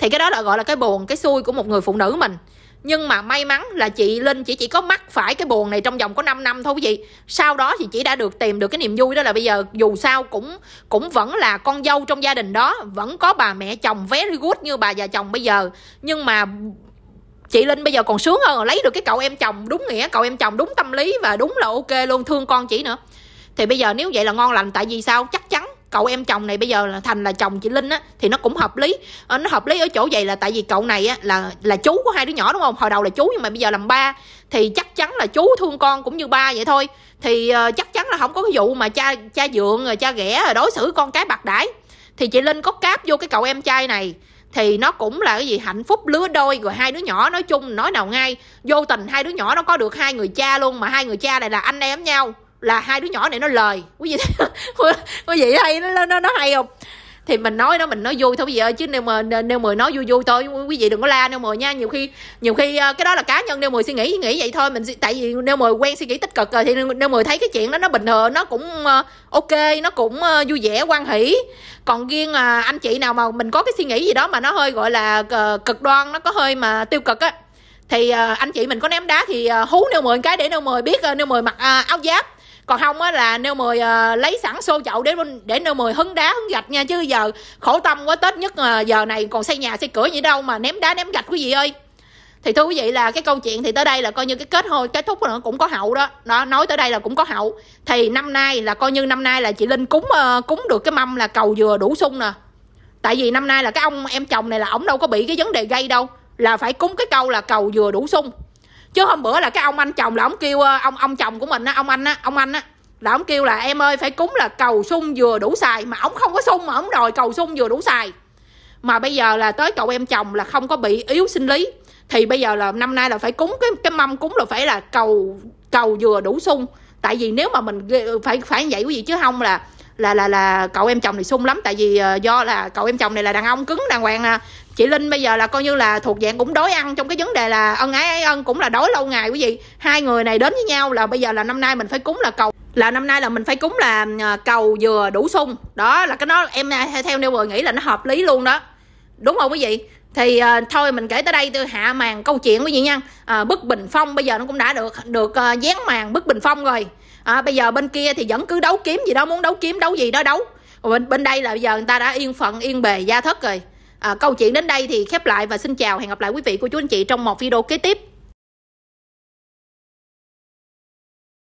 thì cái đó là gọi là cái buồn cái xui của một người phụ nữ mình nhưng mà may mắn là chị Linh chỉ chỉ có mắc phải cái buồn này trong vòng có 5 năm thôi quý vị sau đó thì chị đã được tìm được cái niềm vui đó là bây giờ dù sao cũng cũng vẫn là con dâu trong gia đình đó vẫn có bà mẹ chồng very good như bà già chồng bây giờ nhưng mà chị linh bây giờ còn sướng hơn lấy được cái cậu em chồng đúng nghĩa cậu em chồng đúng tâm lý và đúng là ok luôn thương con chị nữa thì bây giờ nếu vậy là ngon lành tại vì sao chắc chắn cậu em chồng này bây giờ là thành là chồng chị linh á thì nó cũng hợp lý ờ, nó hợp lý ở chỗ vậy là tại vì cậu này á là là chú của hai đứa nhỏ đúng không hồi đầu là chú nhưng mà bây giờ làm ba thì chắc chắn là chú thương con cũng như ba vậy thôi thì uh, chắc chắn là không có cái vụ mà cha cha dượng rồi cha ghẻ rồi đối xử con cái bạc đãi thì chị linh có cáp vô cái cậu em trai này thì nó cũng là cái gì hạnh phúc lứa đôi rồi hai đứa nhỏ nói chung nói nào ngay vô tình hai đứa nhỏ nó có được hai người cha luôn mà hai người cha này là anh em nhau là hai đứa nhỏ này nó lời quý vị quý vị hay nó, nó nó hay không thì mình nói nó mình nói vui thôi quý vị ơi chứ nếu mà nếu mười nói vui vui thôi quý vị đừng có la nếu mười nha nhiều khi nhiều khi ờ, cái đó là cá nhân nếu mười suy nghĩ nghĩ vậy thôi mình tại vì nếu mười quen suy nghĩ tích cực rồi thì nếu mười thấy cái chuyện đó nó bình thường nó cũng ờ, ok nó cũng ờ, vui vẻ quan hỷ còn riêng anh chị nào mà mình có cái suy nghĩ gì đó mà nó hơi gọi là cực đoan nó có hơi mà tiêu cực á thì anh chị mình có ném đá thì hú nêu mười cái để nêu mười biết nêu mười mặc áo giáp còn không á là nêu mười à, lấy sẵn xô chậu để để nêu mười hứng đá hứng gạch nha chứ giờ khổ tâm quá tết nhất à, giờ này còn xây nhà xây cửa gì đâu mà ném đá ném gạch quý vị ơi thì thưa quý vị là cái câu chuyện thì tới đây là coi như cái kết thôi kết thúc nó cũng có hậu đó đó nói tới đây là cũng có hậu thì năm nay là coi như năm nay là chị linh cúng uh, cúng được cái mâm là cầu dừa đủ sung nè tại vì năm nay là cái ông em chồng này là ổng đâu có bị cái vấn đề gây đâu là phải cúng cái câu là cầu dừa đủ sung chứ hôm bữa là cái ông anh chồng là ông kêu ờ, ông ông chồng của mình á ông anh á ông anh á là ông kêu là em ơi phải cúng là cầu sung vừa đủ xài mà ông không có sung mà ông đòi cầu sung vừa đủ xài mà bây giờ là tới cậu em chồng là không có bị yếu sinh lý thì bây giờ là năm nay là phải cúng cái cái mâm cúng là phải là cầu cầu vừa đủ sung tại vì nếu mà mình phải phải vậy quý vị chứ không là là là là cậu em chồng thì sung lắm tại vì ờ, do là cậu em chồng này là đàn ông cứng đàng hoàng nè à chị linh bây giờ là coi như là thuộc dạng cũng đói ăn trong cái vấn đề là ân ái ái ân cũng là đói lâu ngày quý vị hai người này đến với nhau là bây giờ là năm nay mình phải cúng là cầu là năm nay là mình phải cúng là ờ, cầu dừa đủ sung đó là cái nó em ờ, theo nêu vừa nghĩ là nó hợp lý luôn đó đúng không quý vị thì uh, thôi mình kể tới đây tôi hạ màn câu chuyện quý vị nha uh, bức bình phong bây giờ nó cũng đã được được uh, dán màn bức bình phong rồi uh, bây giờ bên kia thì vẫn cứ đấu kiếm gì đó muốn đấu kiếm đấu gì đó đấu bên bên đây là bây giờ người ta đã yên phận yên bề gia thất rồi à, câu chuyện đến đây thì khép lại và xin chào hẹn gặp lại quý vị cô chú anh chị trong một video kế tiếp